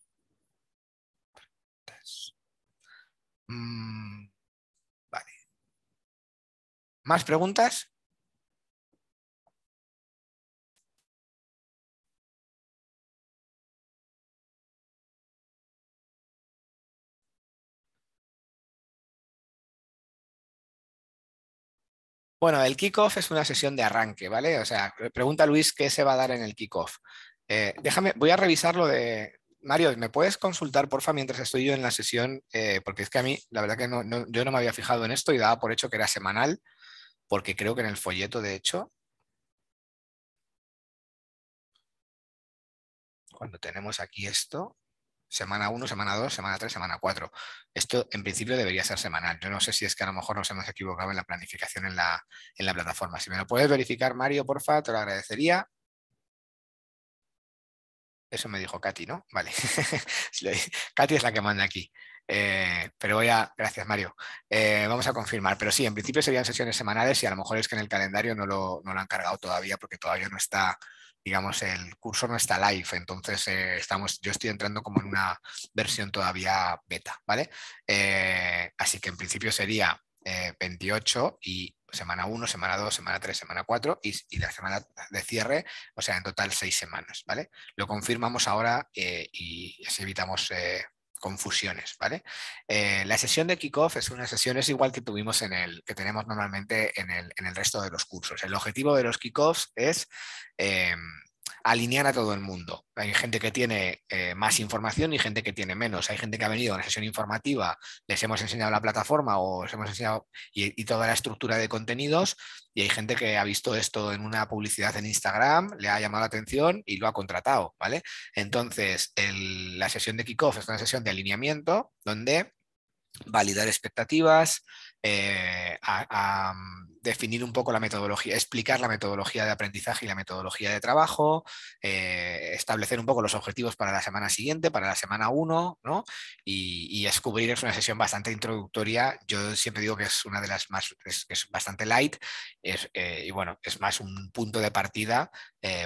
B: Mm, vale. ¿Más preguntas? Bueno, el kickoff es una sesión de arranque, ¿vale? O sea, pregunta Luis qué se va a dar en el kickoff.
A: Eh, déjame, voy a revisar lo de. Mario, ¿me puedes consultar, porfa, mientras estoy yo en la sesión? Eh, porque es que a mí, la verdad que yo no me había fijado en esto y daba por hecho que era semanal,
B: porque creo que en el folleto, de hecho, cuando tenemos aquí esto, semana 1, semana 2, semana 3, semana 4.
A: Esto en principio debería ser semanal. Yo no sé si es que a lo mejor nos hemos equivocado en la planificación en la, en la plataforma. Si me lo puedes verificar, Mario, porfa, te lo agradecería. Eso me dijo Katy, ¿no? Vale. (laughs) Katy es la que manda aquí. Eh, pero voy a, gracias Mario, eh, vamos a confirmar, pero sí, en principio serían sesiones semanales y a lo mejor es que en el calendario no lo, no lo han cargado todavía porque todavía no está, digamos, el curso no está live, entonces eh, estamos, yo estoy entrando como en una versión todavía beta, ¿vale? Eh, así que en principio sería 28 eh, y semana 1, semana 2, semana 3, semana 4 y, y, la semana de cierre, o sea, en total 6 semanas, ¿vale? Lo confirmamos ahora y así evitamos confusiones, ¿vale? Eh, la sesión de kickoff es una sesión, es igual que tuvimos en el, que tenemos normalmente en el, en el resto de los cursos. El objetivo de los kickoffs es em, alinear a todo el mundo. Hay gente que tiene eh, más información y gente que tiene menos. Hay gente que ha venido a una sesión informativa, les hemos enseñado la plataforma o les hemos enseñado y toda la estructura de contenidos y hay gente que ha visto esto en una publicidad en Instagram, le ha llamado la atención y lo ha contratado, ¿vale? Entonces, la sesión de kickoff es una sesión de alineamiento donde validar expectativas, eh, a, mm, definir un poco la metodología, explicar la metodología de aprendizaje y la metodología de trabajo, eh, establecer un poco los objetivos para la semana siguiente, para la semana 1, ¿no? Y, descubrir es una sesión bastante introductoria. Yo siempre digo que es una de las más, es, es bastante light, eh, y bueno, es más un punto de partida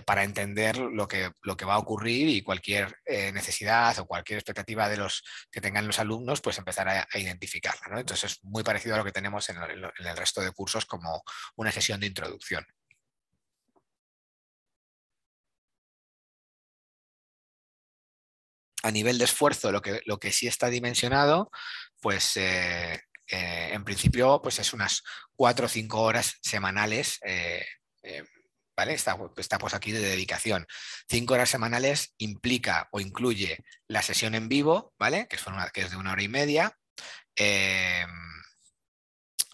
A: para entender lo que, lo que va a ocurrir y cualquier necesidad o cualquier expectativa de los que tengan los alumnos, pues empezar a, identificarla, Entonces es muy parecido a lo que tenemos en el, resto de cursos como
B: una sesión de introducción. a nivel de esfuerzo, lo que, lo que sí está dimensionado,
A: pues eh, eh, en principio pues es unas cuatro o cinco horas semanales, eh, eh ¿vale? Está, pues aquí de dedicación. Cinco horas semanales implica o incluye la sesión en vivo, ¿vale? Que que es de una hora y media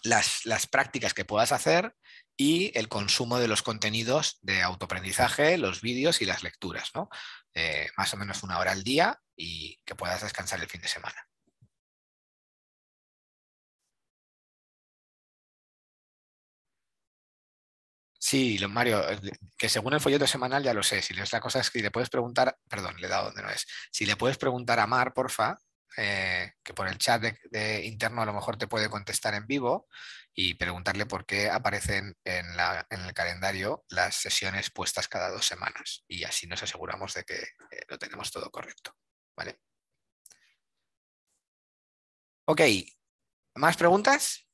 A: las, prácticas que puedas hacer y el consumo de los contenidos de autoaprendizaje, los vídeos y las lecturas,
B: ¿no? Eh, más o menos una hora al día y que puedas descansar el fin de semana. Sí, Mario, eh, que según el folleto semanal ya lo sé. Si la cosa es que
A: le puedes preguntar, perdón, le he dado donde no es. Si le puedes preguntar a Mar, porfa, eh, que por el chat de, interno a lo mejor te puede contestar en vivo y preguntarle por qué aparecen en, el calendario las sesiones puestas cada dos semanas. Y así nos
B: aseguramos de que eh, lo tenemos todo correcto. ¿Vale? Ok. ¿Más preguntas?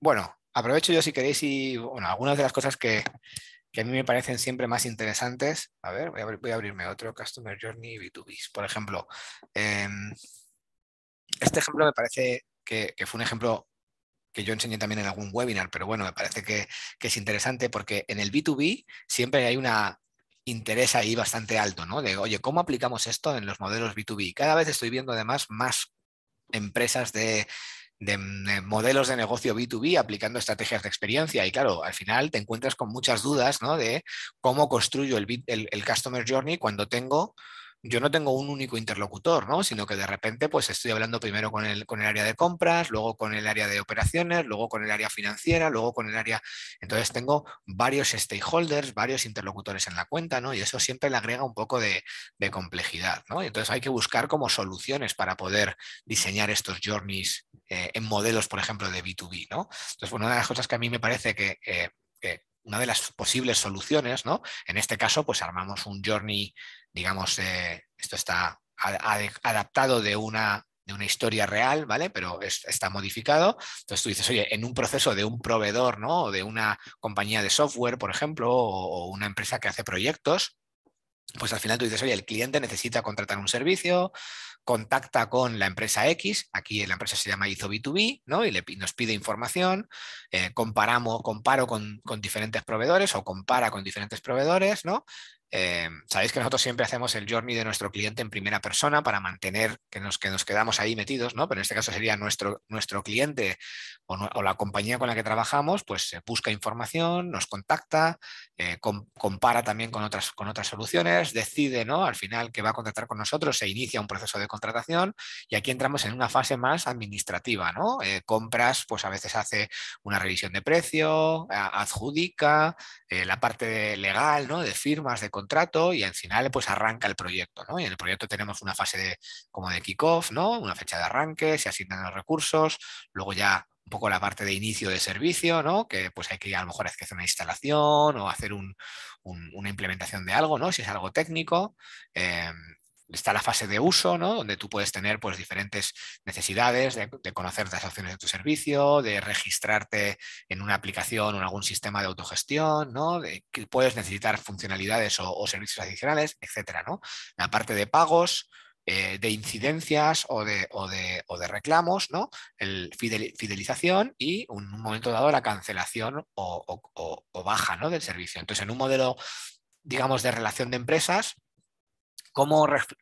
B: Bueno, aprovecho yo si queréis y bueno, algunas de las cosas que, a mí me parecen siempre más
A: interesantes. A ver, voy a, abrirme otro Customer Journey B2B. Por ejemplo, em, este ejemplo me parece que, fue un ejemplo que yo enseñé también en algún webinar, pero bueno, me parece que, es interesante porque en el B2B siempre hay una interés ahí bastante alto, ¿no? De, oye, ¿cómo aplicamos esto en los modelos B2B? Cada vez estoy viendo además más empresas de de, mm, eh, modelos de negocio B2B aplicando estrategias de experiencia. Y claro, al final te encuentras con muchas dudas ¿no? de cómo construyo el Customer Journey cuando tengo yo no tengo un único interlocutor, ¿no? Sino que de repente pues estoy hablando primero con el, con el área de compras, luego con el área de operaciones, luego con el área financiera, luego con el área... Entonces tengo varios stakeholders, varios interlocutores en la cuenta, ¿no? Y eso siempre le agrega un poco de, complejidad, ¿no? entonces hay que buscar como soluciones para poder diseñar estos journeys eh, en modelos, por ejemplo, de B2B, ¿no? Entonces, una de las cosas que a mí me parece que eh, una de las posibles soluciones, ¿no? En este caso, pues armamos un journey, digamos, eh, esto está adaptado de una, de una historia real, ¿vale? Pero está modificado. Entonces tú dices, oye, en un proceso de un proveedor, ¿no? O de una compañía de software, por ejemplo, o, o una empresa que hace proyectos, pues al final tú dices, oye, el cliente necesita contratar un servicio, contacta con la empresa X, aquí la empresa se llama Izo B2B, ¿no? y le, nos pide información, eh, comparamos, comparo con, con, diferentes proveedores o compara con diferentes proveedores, ¿no? Eh, sabéis que nosotros siempre hacemos el journey de nuestro cliente en primera persona para mantener que nos, quedamos ahí metidos, ¿no? Pero en este caso sería nuestro, nuestro cliente o, la compañía con la que trabajamos, pues eh, busca información, nos contacta, eh, compara también con otras, con otras soluciones, decide, ¿no? Al final que va a contratar con nosotros, se inicia un proceso de contratación y aquí entramos en una fase más administrativa, ¿no? compras, pues a veces hace una revisión de precio, adjudica, la parte legal, ¿no? De firmas, de contrato y al final pues arranca el proyecto, Y en el proyecto tenemos una fase de, como de kickoff, ¿no? Una fecha de arranque, se asignan los recursos, luego ya un poco la parte de inicio de servicio, ¿no? Que pues hay que a lo mejor hacer una instalación o hacer un, una implementación de algo, ¿no? Si es algo técnico. Eh, Está la fase de uso, ¿no? Donde tú puedes tener pues, diferentes necesidades de, conocer las opciones de tu servicio, de registrarte en una aplicación o en algún sistema de autogestión, De, que puedes necesitar funcionalidades o, servicios adicionales, etcétera, ¿no? La parte de pagos, eh, de incidencias o de, o de, reclamos, ¿no? El fidelización y en un momento dado la cancelación o, baja del servicio. Entonces, en un modelo, digamos, de relación de empresas,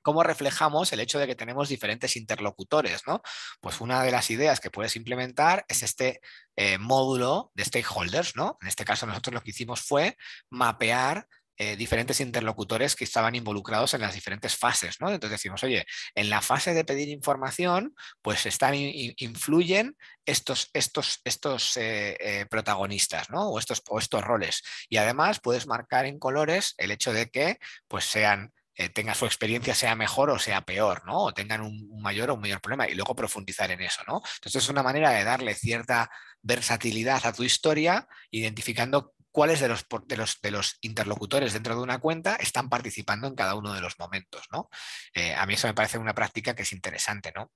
A: cómo, reflejamos el hecho de que tenemos diferentes interlocutores, ¿no? Pues una de las ideas que puedes implementar es este eh, módulo de stakeholders, ¿no? En este caso nosotros lo que hicimos fue mapear eh, diferentes interlocutores que estaban involucrados en las diferentes fases, ¿no? Entonces decimos, oye, en la fase de pedir información, pues están, influyen estos, estos, estos eh, protagonistas, ¿no? O estos, estos roles. Y además puedes marcar en colores el hecho de que, pues sean eh, tenga su experiencia sea mejor o sea peor, ¿no? O tengan un, mayor o un mayor problema y luego profundizar en eso, ¿no? Entonces es una manera de darle cierta versatilidad a tu historia, identificando cuáles de los, de los, de los interlocutores dentro de una cuenta están participando en cada uno de los momentos, ¿no? Eh, a mí eso me parece una práctica que es interesante, ¿no?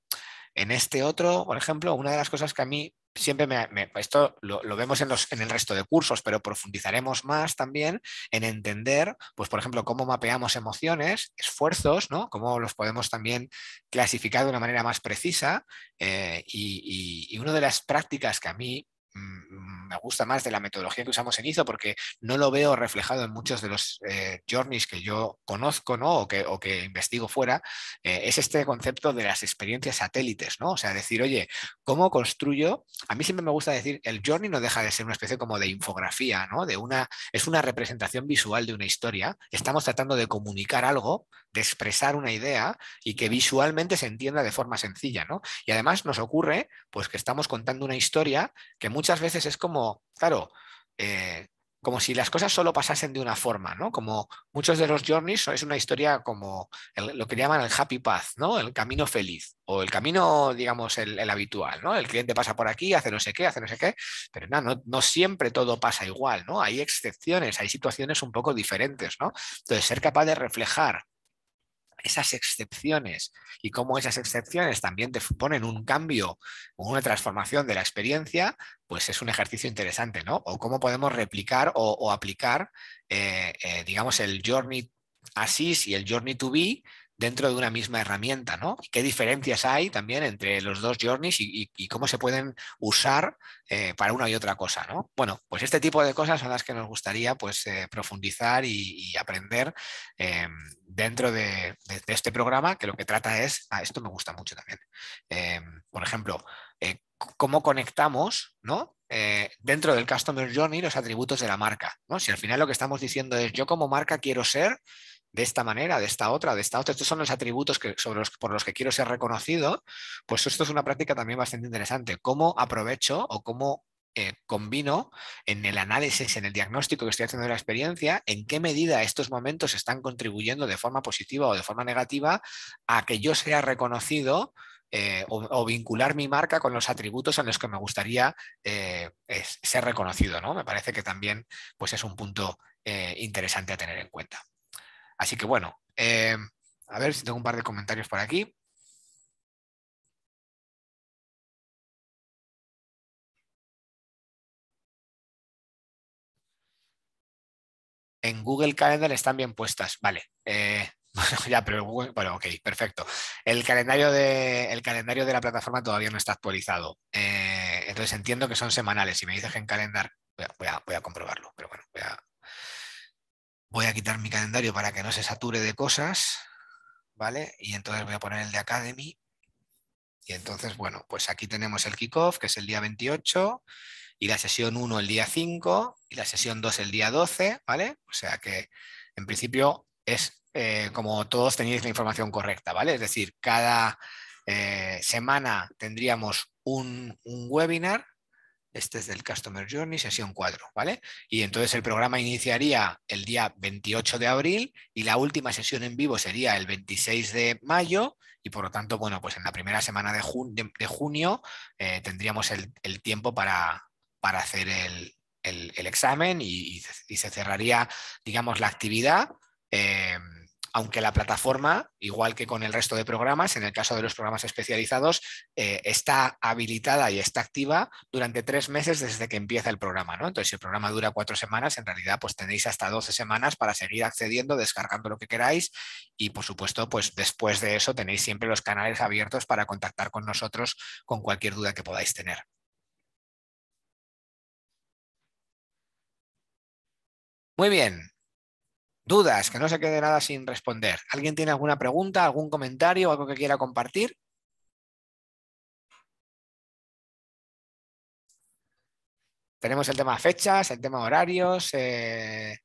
A: En este otro, por ejemplo, una de las cosas que a mí siempre me, esto lo, vemos en, los, en, el resto de cursos, pero profundizaremos más también en entender, pues por ejemplo, cómo mapeamos emociones, esfuerzos, ¿no? Cómo los podemos también clasificar de una manera más precisa. Eh, y, y una de las prácticas que a mí Mm, me gusta más de la metodología que usamos en ISO porque no lo veo reflejado en muchos de los eh, journeys que yo conozco ¿no? o, que, investigo fuera, eh, es este concepto de las experiencias satélites, ¿no? O sea, decir, oye, ¿cómo construyo? A mí siempre me gusta decir, el journey no deja de ser una especie como de infografía, ¿no? De una, es una representación visual de una historia. Estamos tratando de comunicar algo, de expresar una idea y que visualmente se entienda de forma sencilla, ¿no? Y además nos ocurre, pues que estamos contando una historia que muchas veces es como, claro, eh, como si las cosas solo pasasen de una forma, ¿no? Como muchos de los journeys es una historia como lo que llaman el happy path, ¿no? El camino feliz o el camino, digamos, el, habitual, ¿no? El cliente pasa por aquí, hace no sé qué, hace no sé qué, pero nada no siempre todo pasa igual, ¿no? Hay excepciones, hay situaciones un poco diferentes, ¿no? Entonces, ser capaz de reflejar esas excepciones y cómo esas excepciones también te suponen un cambio o una transformación de la experiencia, pues es un ejercicio interesante, ¿no? O cómo podemos replicar o, aplicar, eh, eh, digamos, el journey is y el Journey to Be dentro de una misma herramienta, ¿no? ¿Qué diferencias hay también entre los dos journeys y, cómo se pueden usar eh, para una y otra cosa, ¿no? Bueno, pues este tipo de cosas son las que nos gustaría pues, eh, profundizar y, aprender em, dentro de, este programa, que lo que trata es, ah, esto me gusta mucho también, em, por ejemplo, eh, cómo conectamos, ¿no? dentro del Customer Journey los atributos de la marca. ¿no? Si al final lo que estamos diciendo es yo como marca quiero ser de esta manera, de esta otra, de esta otra. Estos son los atributos que, los, por los que quiero ser reconocido. Pues esto es una práctica también bastante interesante. ¿Cómo aprovecho o cómo eh, combino en el análisis, en el diagnóstico que estoy haciendo de la experiencia, en qué medida estos momentos están contribuyendo de forma positiva o de forma negativa a que yo sea reconocido eh, o, vincular mi marca con los atributos en los que me gustaría eh, ser reconocido, ¿no? Me parece que también pues, es un punto interesante a tener en cuenta.
B: Así que bueno, eh, a ver si tengo un par de comentarios por aquí. En Google Calendar están bien puestas, vale. Eh, (laughs) ya, pero bueno, ok, perfecto. El calendario, de,
A: la plataforma todavía no está actualizado. Eh, entonces entiendo que son semanales. Si me dices que en calendar, voy a comprobarlo, pero bueno, voy a, voy a quitar mi calendario para que no se sature de cosas, ¿vale? Y entonces voy a poner el de Academy. Y entonces, bueno, pues aquí tenemos el kickoff, que es el día 28, y la sesión 1 el día 5, y la sesión 2 el día 12, ¿vale? O sea que, en principio, es eh, como todos tenéis la información correcta, ¿vale? Es decir, cada eh, semana tendríamos un, un webinar este es del Customer Journey, sesión 4, ¿vale? Y entonces el programa iniciaría el día 28 de abril y la última sesión en vivo sería el 26 de mayo y por lo tanto, bueno, pues en la primera semana de, de, junio eh, tendríamos el, tiempo para, para hacer el, examen y, se cerraría, digamos, la actividad. Eh, aunque la plataforma, igual que con el resto de programas, en el caso de los programas especializados, eh, está habilitada y está activa durante tres meses desde que empieza el programa. Entonces, si el programa dura cuatro semanas, en realidad pues tenéis hasta 12 semanas para seguir accediendo, descargando lo que queráis y, por supuesto, pues después de eso tenéis siempre los canales abiertos para
B: contactar con nosotros con cualquier duda que podáis tener. Muy bien, dudas, que no se quede nada sin responder. ¿Alguien tiene alguna pregunta, algún comentario, algo que quiera compartir? Tenemos el tema fechas, el tema horarios, el eh,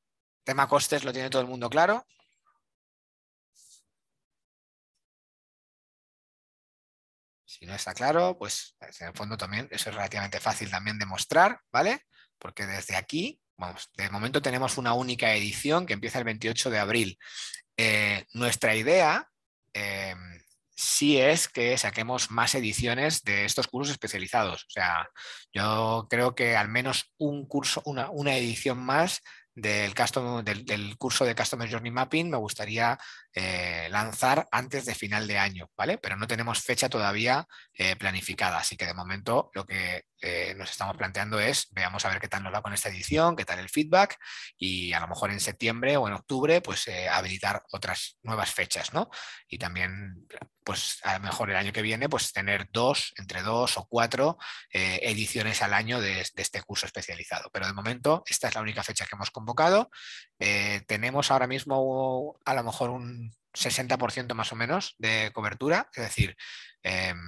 B: tema costes, lo tiene todo el mundo claro. Si no está claro, pues en el fondo también eso es relativamente fácil también demostrar, ¿vale?
A: Porque desde aquí de momento tenemos una única edición que empieza el 28 de abril. Eh, nuestra idea em, sí es que saquemos más ediciones de estos cursos especializados. O sea, yo creo que al menos un curso, una, edición más del, custom, del, del, curso de Customer Journey Mapping me gustaría eh, lanzar antes de final de año, ¿vale? Pero no tenemos fecha todavía eh, planificada, así que de momento lo que eh, nos estamos planteando es, veamos a ver qué tal nos va con esta edición, qué tal el feedback y a lo mejor en septiembre o en octubre, pues habilitar otras nuevas fechas, ¿no? Y también, pues a lo mejor el año que viene, pues tener dos, entre dos o cuatro ediciones al año de, este curso especializado. Pero de momento, esta es la única fecha que hemos convocado. tenemos ahora mismo a lo mejor un 60% más o menos de cobertura, es decir, em,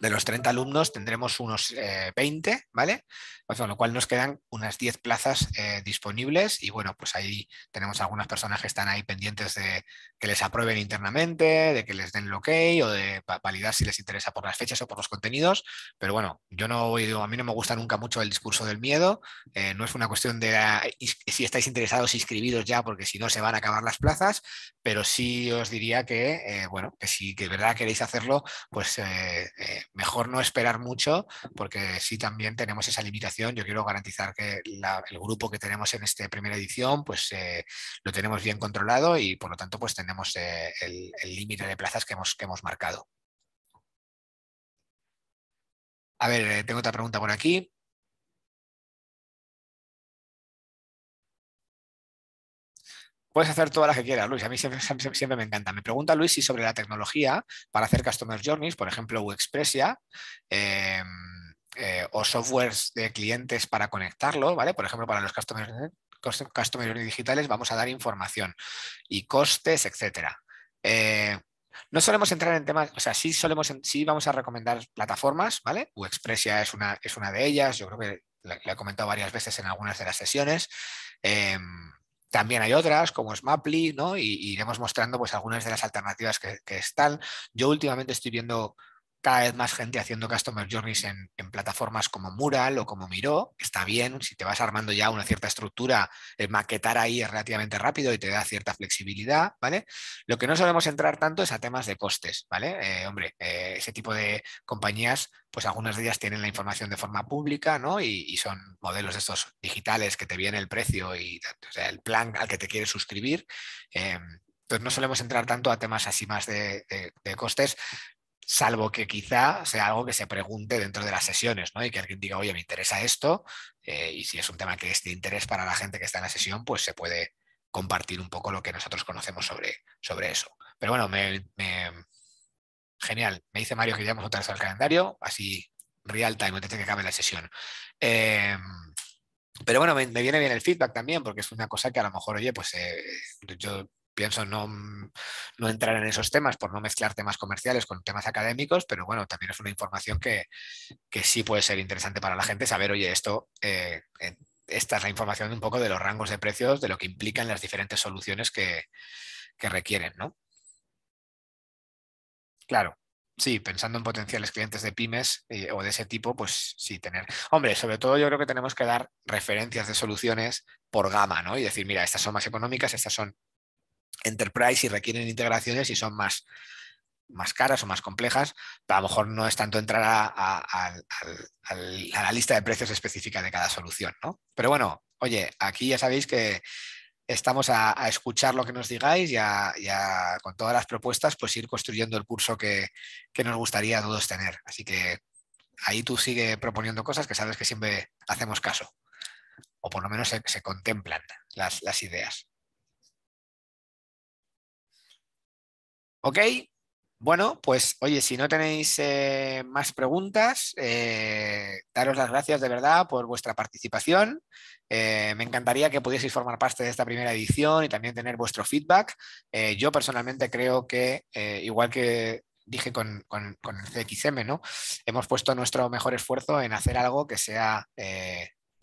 A: de los 30 alumnos tendremos unos 20, eh, ¿vale? con pues lo cual nos quedan unas 10 plazas eh, disponibles y bueno, pues ahí tenemos algunas personas que están ahí pendientes de que les aprueben internamente, de que les den el ok o de validar si les interesa por las fechas o por los contenidos. Pero bueno, yo no a mí no me gusta nunca mucho el discurso del miedo. Eh, no es una cuestión de ah, si estáis interesados, inscribidos ya, porque si no se van a acabar las plazas, pero sí os diría que, eh, bueno, que si de verdad queréis hacerlo, pues mejor no esperar mucho, porque sí también tenemos esa limitación yo quiero garantizar que el grupo que tenemos en esta primera edición, pues eh, lo tenemos bien controlado y por lo tanto, pues tenemos eh, el límite de plazas que hemos, marcado.
B: A ver, eh, tengo otra pregunta por aquí. Puedes hacer todas las que quieras, Luis. A mí siempre, me encanta. Me pregunta Luis si sobre la tecnología para hacer Customer
A: Journeys, por ejemplo, Expressia em, eh, o softwares de clientes para conectarlo, ¿vale? Por ejemplo, para los customers digitales vamos a dar información y costes, etcétera. Eh, no solemos entrar en temas, o sea, sí solemos, sí vamos a recomendar plataformas, ¿vale? Uexpressia es una, es una de ellas, yo creo que la, he comentado varias veces en algunas de las sesiones. Em, también hay otras, como Smaply ¿no? Y, iremos mostrando pues algunas de las alternativas que están. Yo últimamente estoy viendo cada vez más gente haciendo customer journeys en, plataformas como Mural o como Miró, Está bien, si te vas armando ya una cierta estructura, el maquetar ahí es relativamente rápido y te da cierta flexibilidad, ¿vale? Lo que no solemos entrar tanto es a temas de costes, ¿vale? Eh, hombre, eh, ese tipo de compañías, pues algunas de ellas tienen la información de forma pública, ¿no? Y, son modelos de estos digitales que te viene el precio y el plan al que te quieres suscribir. Em, entonces no solemos entrar tanto a temas así más de, costes salvo que quizá sea algo que se pregunte dentro de las sesiones, ¿no? Y que alguien diga, oye, me interesa esto, eh, y si es un tema que es de interés para la gente que está en la sesión, pues se puede compartir un poco lo que nosotros conocemos sobre, sobre eso. Pero bueno, me, genial. Me dice Mario que ya hemos otra vez al calendario, así real time, antes de que acabe la sesión. Eh, pero bueno, me, viene bien el feedback también, porque es una cosa que a lo mejor, oye, pues eh, yo pienso, no, no entrar en esos temas por no mezclar temas comerciales con temas académicos, pero bueno, también es una información que, sí puede ser interesante para la gente saber, oye, esto... Eh, esta es la información un poco de los rangos de precios, de lo que implican las diferentes soluciones que, requieren, ¿no? Claro, sí, pensando en potenciales clientes de pymes eh, o de ese tipo, pues sí, tener. Hombre, sobre todo yo creo que tenemos que dar referencias de soluciones por gama, ¿no? Y decir, mira, estas son más económicas, estas son enterprise y requieren integraciones y son más, más caras o más complejas, a lo mejor no es tanto entrar a, la lista de precios específica de cada solución, Pero bueno, oye, aquí ya sabéis que estamos a, escuchar lo que nos digáis y, con todas las propuestas, pues ir construyendo el curso que, nos gustaría a todos tener. Así que ahí tú sigue proponiendo cosas que sabes que siempre hacemos
B: caso, o por lo menos se, contemplan las ideas. Ok, bueno, pues oye, si no
A: tenéis eh, más preguntas, eh, daros las gracias de verdad por vuestra participación. Eh, me encantaría que pudieseis formar parte de esta primera edición y también tener vuestro feedback. yo personalmente creo que, igual que dije con, el CXM, ¿no? hemos puesto nuestro mejor esfuerzo en hacer algo que sea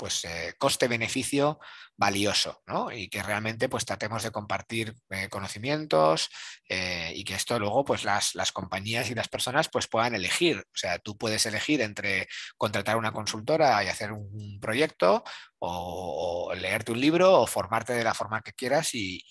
A: pues, eh, coste-beneficio valioso, ¿no? Y que realmente pues, tratemos de compartir eh, conocimientos eh, y que esto luego pues, las, compañías y las personas pues, puedan elegir. O sea, tú puedes elegir entre contratar una consultora y hacer un proyecto o, leerte un libro o formarte de la forma que quieras y,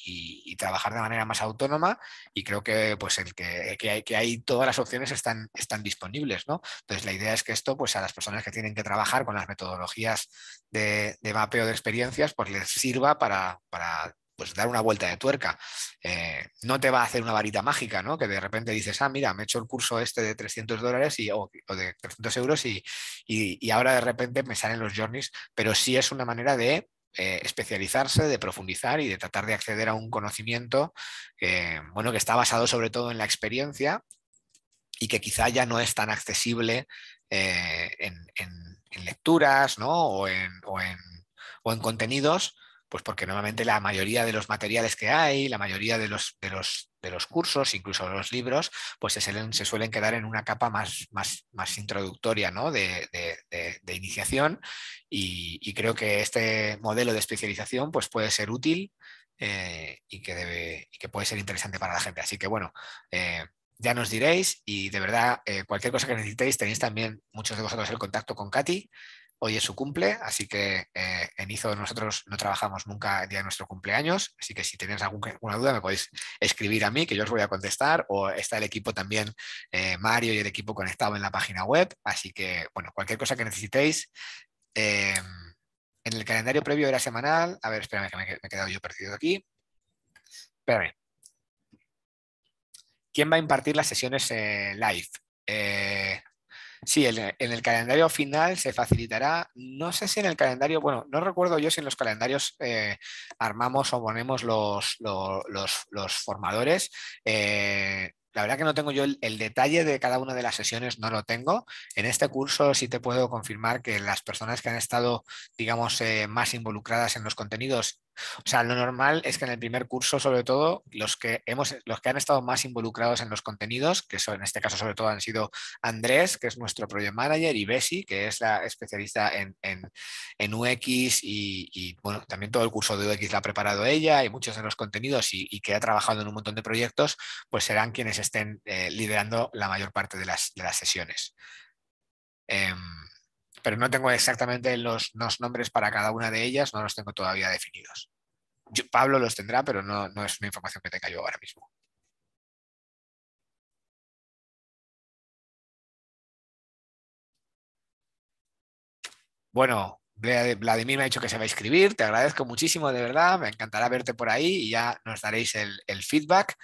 A: trabajar de manera más autónoma. Y creo que, pues, el que, que, hay, que hay todas las opciones están, están disponibles, ¿no? Entonces, la idea es que esto pues, a las personas que tienen que trabajar con las metodologías de, mapeo de experiencias pues les sirva para, para pues dar una vuelta de tuerca. Eh, no te va a hacer una varita mágica, ¿no? Que de repente dices, ah, mira, me he hecho el curso este de 300 dólares y, o, de 300 euros y, ahora de repente me salen los journeys, pero sí es una manera de eh, especializarse, de profundizar y de tratar de acceder a un conocimiento, eh, bueno, que está basado sobre todo en la experiencia y que quizá ya no es tan accesible eh, en, lecturas ¿no? o, en, o, en, contenidos, pues porque normalmente la mayoría de los materiales que hay, la mayoría de los, de los, de los cursos, incluso los libros, pues se suelen, se suelen quedar en una capa más, más, más introductoria ¿no? de, de, de, iniciación y, creo que este modelo de especialización pues puede ser útil eh, y, que debe, y que puede ser interesante para la gente. Así que bueno, eh, ya nos diréis y de verdad, eh, cualquier cosa que necesitéis, tenéis también muchos de vosotros el contacto con Katy. Hoy es su cumple, así que eh, en IZO nosotros no trabajamos nunca el día de nuestro cumpleaños, así que si tenéis alguna duda me podéis escribir a mí, que yo os voy a contestar, o está el equipo también, eh, Mario y el equipo conectado en la página web, así que bueno, cualquier cosa que necesitéis. Em, en el calendario previo era semanal, a ver, espérame que me, he quedado yo perdido aquí. Espérame, ¿Quién va a impartir las sesiones eh, live? Eh, sí, en, el calendario final se facilitará, no sé si en el calendario, bueno, no recuerdo yo si en los calendarios eh, armamos o ponemos los, formadores. La verdad que no tengo yo el, detalle de cada una de las sesiones, no lo tengo. En este curso sí te puedo confirmar que las personas que han estado, digamos, más involucradas en los contenidos o sea, lo normal es que en el primer curso, sobre todo, los que, hemos, los que han estado más involucrados en los contenidos, que son, en este caso sobre todo han sido Andrés, que es nuestro project manager, y Bessie, que es la especialista en, UX y, bueno, también todo el curso de UX la ha preparado ella y muchos de los contenidos y, que ha trabajado en un montón de proyectos, pues serán quienes estén eh, liderando la mayor parte de las, sesiones. Em, pero no tengo exactamente los,
B: nombres para cada una de ellas, no los tengo todavía definidos. Pablo los tendrá, pero no, es una información que tenga yo ahora mismo. Bueno, Vladimir me ha dicho que se va a inscribir, te agradezco muchísimo, de verdad, me encantará verte por ahí y ya nos
A: daréis el feedback.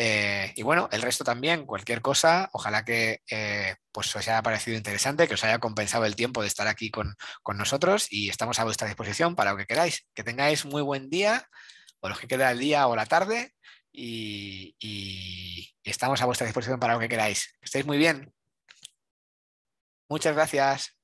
A: Eh, y bueno, el resto también, cualquier cosa, ojalá que eh, pues os haya parecido interesante, que os haya compensado el tiempo de estar aquí con, con, nosotros y estamos a vuestra disposición para lo que queráis. Que tengáis muy buen día, o lo que queda el día o la tarde, y, y estamos a vuestra disposición para lo que queráis. Que estéis muy bien.
B: Muchas gracias.